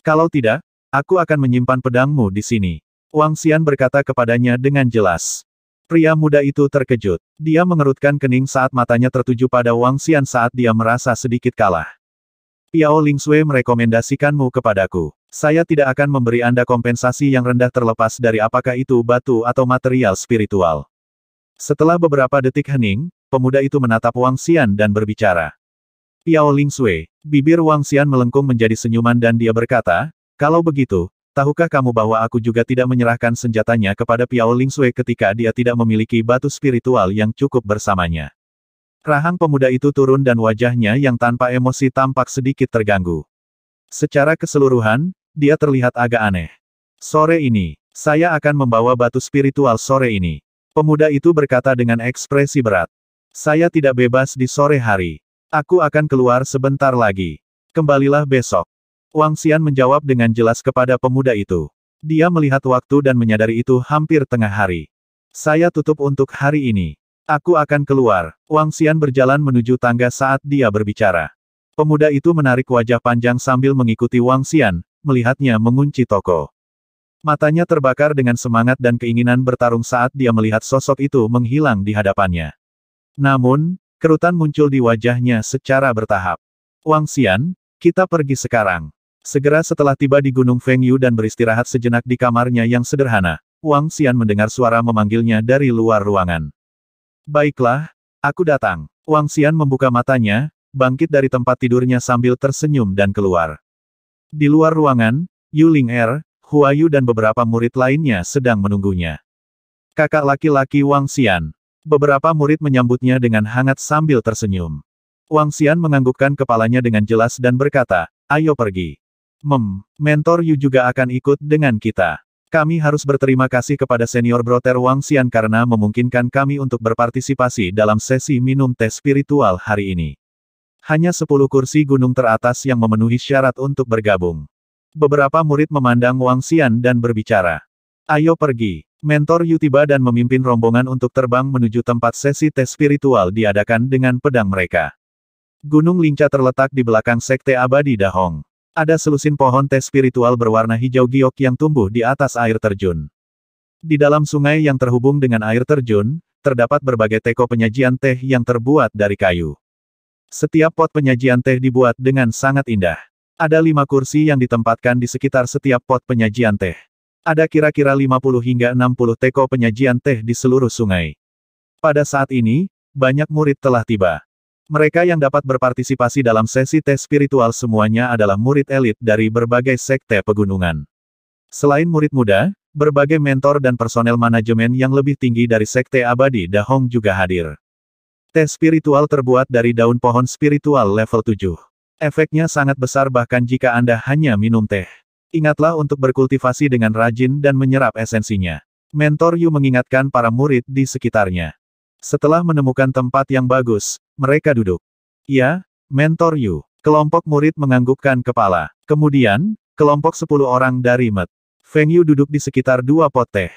Kalau tidak, aku akan menyimpan pedangmu di sini. Wang Xian berkata kepadanya dengan jelas. Pria muda itu terkejut. Dia mengerutkan kening saat matanya tertuju pada Wang Xian saat dia merasa sedikit kalah. Piao Sui merekomendasikanmu kepadaku. Saya tidak akan memberi Anda kompensasi yang rendah terlepas dari apakah itu batu atau material spiritual. Setelah beberapa detik hening, pemuda itu menatap Wang Xian dan berbicara. Piao Ling Sui, bibir Wang Xian melengkung menjadi senyuman dan dia berkata, kalau begitu, tahukah kamu bahwa aku juga tidak menyerahkan senjatanya kepada Piao Ling Sui ketika dia tidak memiliki batu spiritual yang cukup bersamanya. Rahang pemuda itu turun dan wajahnya yang tanpa emosi tampak sedikit terganggu. Secara keseluruhan, dia terlihat agak aneh. Sore ini, saya akan membawa batu spiritual sore ini. Pemuda itu berkata dengan ekspresi berat. Saya tidak bebas di sore hari. Aku akan keluar sebentar lagi. Kembalilah besok. Wang Xian menjawab dengan jelas kepada pemuda itu. Dia melihat waktu dan menyadari itu hampir tengah hari. Saya tutup untuk hari ini. Aku akan keluar. Wang Xian berjalan menuju tangga saat dia berbicara. Pemuda itu menarik wajah panjang sambil mengikuti Wang Xian, melihatnya mengunci toko. Matanya terbakar dengan semangat dan keinginan bertarung saat dia melihat sosok itu menghilang di hadapannya. Namun, kerutan muncul di wajahnya secara bertahap. Wang Xian, kita pergi sekarang. Segera setelah tiba di Gunung Feng Yu dan beristirahat sejenak di kamarnya yang sederhana, Wang Xian mendengar suara memanggilnya dari luar ruangan. Baiklah, aku datang. Wang Xian membuka matanya, bangkit dari tempat tidurnya sambil tersenyum dan keluar. Di luar ruangan, Yuling Er, Huayu dan beberapa murid lainnya sedang menunggunya. Kakak laki-laki Wang Xian. Beberapa murid menyambutnya dengan hangat sambil tersenyum. Wang Xian menganggukkan kepalanya dengan jelas dan berkata, ayo pergi. Mem, mentor Yu juga akan ikut dengan kita. Kami harus berterima kasih kepada senior broter Wang Xian karena memungkinkan kami untuk berpartisipasi dalam sesi minum teh spiritual hari ini. Hanya 10 kursi gunung teratas yang memenuhi syarat untuk bergabung beberapa murid memandang Wang Xian dan berbicara. Ayo pergi. Mentor Yu tiba dan memimpin rombongan untuk terbang menuju tempat sesi tes spiritual diadakan dengan pedang mereka. Gunung Lingca terletak di belakang Sekte Abadi Dahong. Ada selusin pohon tes spiritual berwarna hijau giok yang tumbuh di atas air terjun. Di dalam sungai yang terhubung dengan air terjun, terdapat berbagai teko penyajian teh yang terbuat dari kayu. Setiap pot penyajian teh dibuat dengan sangat indah. Ada lima kursi yang ditempatkan di sekitar setiap pot penyajian teh. Ada kira-kira 50 hingga 60 teko penyajian teh di seluruh sungai. Pada saat ini, banyak murid telah tiba. Mereka yang dapat berpartisipasi dalam sesi teh spiritual semuanya adalah murid elit dari berbagai sekte pegunungan. Selain murid muda, berbagai mentor dan personel manajemen yang lebih tinggi dari sekte abadi Dahong juga hadir. Teh spiritual terbuat dari daun pohon spiritual level 7. Efeknya sangat besar bahkan jika Anda hanya minum teh. Ingatlah untuk berkultivasi dengan rajin dan menyerap esensinya. Mentor Yu mengingatkan para murid di sekitarnya. Setelah menemukan tempat yang bagus, mereka duduk. Ya, Mentor Yu. Kelompok murid menganggukkan kepala. Kemudian, kelompok sepuluh orang dari Met. Feng Yu duduk di sekitar dua pot teh.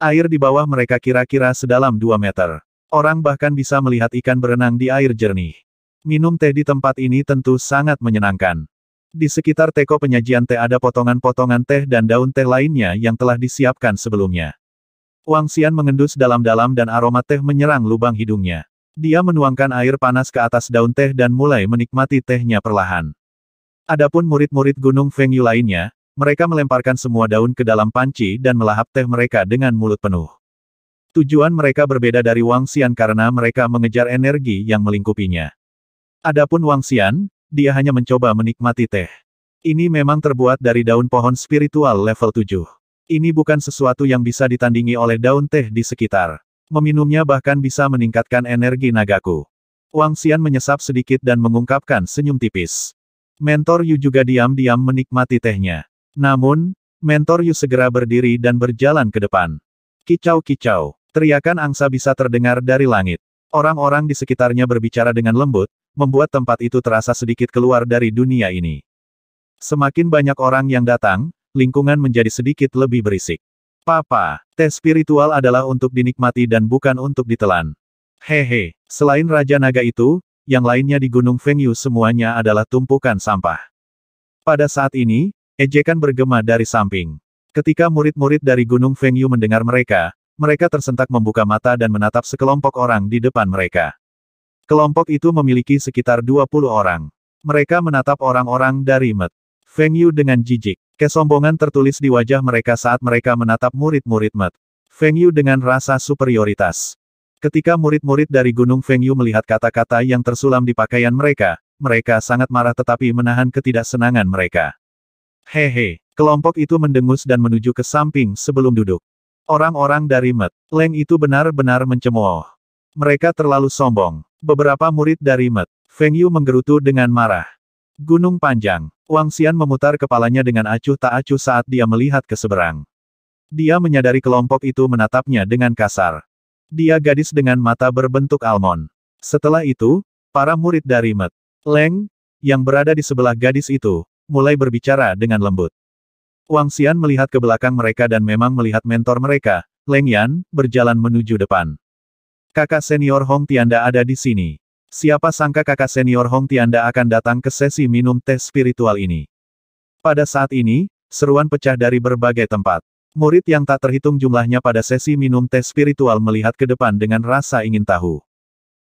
Air di bawah mereka kira-kira sedalam dua meter. Orang bahkan bisa melihat ikan berenang di air jernih. Minum teh di tempat ini tentu sangat menyenangkan. Di sekitar teko penyajian teh ada potongan-potongan teh dan daun teh lainnya yang telah disiapkan sebelumnya. Wang Xian mengendus dalam-dalam dan aroma teh menyerang lubang hidungnya. Dia menuangkan air panas ke atas daun teh dan mulai menikmati tehnya perlahan. Adapun murid-murid Gunung Feng Yu lainnya, mereka melemparkan semua daun ke dalam panci dan melahap teh mereka dengan mulut penuh. Tujuan mereka berbeda dari Wang Xian karena mereka mengejar energi yang melingkupinya. Adapun Wang Xian, dia hanya mencoba menikmati teh. Ini memang terbuat dari daun pohon spiritual level 7. Ini bukan sesuatu yang bisa ditandingi oleh daun teh di sekitar. Meminumnya bahkan bisa meningkatkan energi nagaku. Wang Xian menyesap sedikit dan mengungkapkan senyum tipis. Mentor Yu juga diam-diam menikmati tehnya. Namun, Mentor Yu segera berdiri dan berjalan ke depan. Kicau-kicau, teriakan angsa bisa terdengar dari langit. Orang-orang di sekitarnya berbicara dengan lembut, membuat tempat itu terasa sedikit keluar dari dunia ini. Semakin banyak orang yang datang, lingkungan menjadi sedikit lebih berisik. Papa, tes spiritual adalah untuk dinikmati dan bukan untuk ditelan. Hehe, selain Raja Naga itu, yang lainnya di Gunung Fengyu semuanya adalah tumpukan sampah. Pada saat ini, ejekan bergema dari samping. Ketika murid-murid dari Gunung Fengyu mendengar mereka, mereka tersentak membuka mata dan menatap sekelompok orang di depan mereka. Kelompok itu memiliki sekitar 20 orang. Mereka menatap orang-orang dari Met. Feng Yu dengan jijik. Kesombongan tertulis di wajah mereka saat mereka menatap murid-murid Met. Feng Yu dengan rasa superioritas. Ketika murid-murid dari Gunung Feng Yu melihat kata-kata yang tersulam di pakaian mereka, mereka sangat marah tetapi menahan ketidaksenangan mereka. Hehe, kelompok itu mendengus dan menuju ke samping sebelum duduk. Orang-orang dari Met, Leng itu benar-benar mencemooh. Mereka terlalu sombong. Beberapa murid dari Met. Feng Yu menggerutu dengan marah. Gunung panjang. Wang Xian memutar kepalanya dengan acuh tak acuh saat dia melihat ke seberang. Dia menyadari kelompok itu menatapnya dengan kasar. Dia gadis dengan mata berbentuk almond. Setelah itu, para murid dari Met. Leng, yang berada di sebelah gadis itu, mulai berbicara dengan lembut. Wang Xian melihat ke belakang mereka dan memang melihat mentor mereka, Leng Yan, berjalan menuju depan. Kakak senior Hong Tianda ada di sini. Siapa sangka kakak senior Hong Tianda akan datang ke sesi minum teh spiritual ini. Pada saat ini, seruan pecah dari berbagai tempat. Murid yang tak terhitung jumlahnya pada sesi minum teh spiritual melihat ke depan dengan rasa ingin tahu.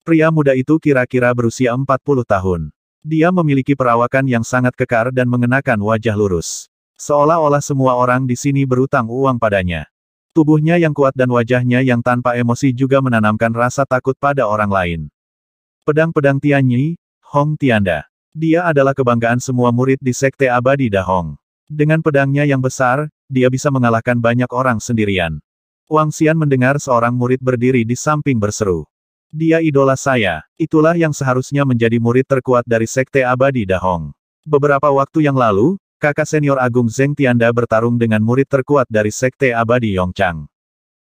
Pria muda itu kira-kira berusia 40 tahun. Dia memiliki perawakan yang sangat kekar dan mengenakan wajah lurus. Seolah-olah semua orang di sini berutang uang padanya. Tubuhnya yang kuat dan wajahnya yang tanpa emosi juga menanamkan rasa takut pada orang lain. Pedang-pedang Tianyi, Hong Tianda. Dia adalah kebanggaan semua murid di Sekte Abadi Dahong. Dengan pedangnya yang besar, dia bisa mengalahkan banyak orang sendirian. Wang Xian mendengar seorang murid berdiri di samping berseru. Dia idola saya, itulah yang seharusnya menjadi murid terkuat dari Sekte Abadi Dahong. Beberapa waktu yang lalu, kakak senior Agung Zeng Tianda bertarung dengan murid terkuat dari Sekte Abadi Yongchang.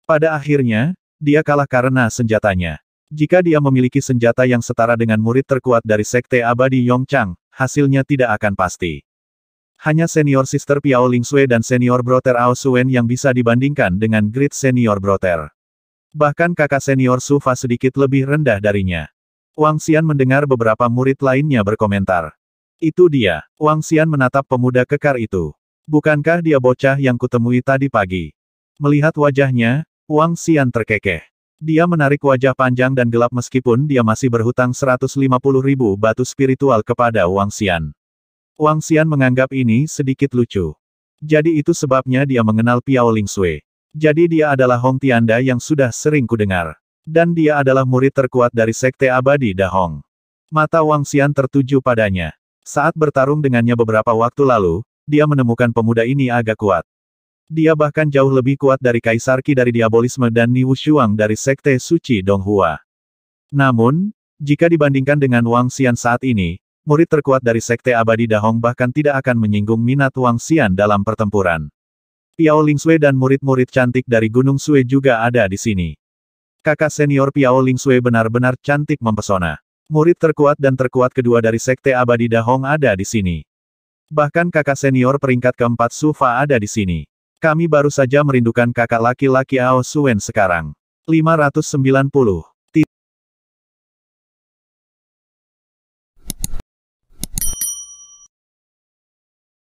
Pada akhirnya, dia kalah karena senjatanya. Jika dia memiliki senjata yang setara dengan murid terkuat dari Sekte Abadi Yongchang, hasilnya tidak akan pasti. Hanya senior sister Piao Sui dan senior brother Ao Suen yang bisa dibandingkan dengan grid senior brother. Bahkan kakak senior Sufa sedikit lebih rendah darinya. Wang Xian mendengar beberapa murid lainnya berkomentar. Itu dia. Wang Xian menatap pemuda kekar itu. Bukankah dia bocah yang kutemui tadi pagi? Melihat wajahnya, Wang Xian terkekeh. Dia menarik wajah panjang dan gelap meskipun dia masih berhutang 150 ribu batu spiritual kepada Wang Xian. Wang Xian menganggap ini sedikit lucu. Jadi itu sebabnya dia mengenal Piao Ling Sui. Jadi dia adalah Hong Tianda yang sudah sering kudengar. Dan dia adalah murid terkuat dari Sekte Abadi Dahong. Mata Wang Xian tertuju padanya. Saat bertarung dengannya beberapa waktu lalu, dia menemukan pemuda ini agak kuat. Dia bahkan jauh lebih kuat dari Kaisar Qi dari Diabolisme dan Ni Wushuang dari Sekte Suci Donghua. Namun, jika dibandingkan dengan Wang Xian saat ini, murid terkuat dari Sekte Abadi Dahong bahkan tidak akan menyinggung minat Wang Xian dalam pertempuran. Piao Sui dan murid-murid cantik dari Gunung Sui juga ada di sini. Kakak senior Piao Sui benar-benar cantik mempesona. Murid terkuat dan terkuat kedua dari Sekte Abadi Dahong ada di sini. Bahkan kakak senior peringkat keempat Sufa ada di sini. Kami baru saja merindukan kakak laki-laki Ao Suen sekarang. 590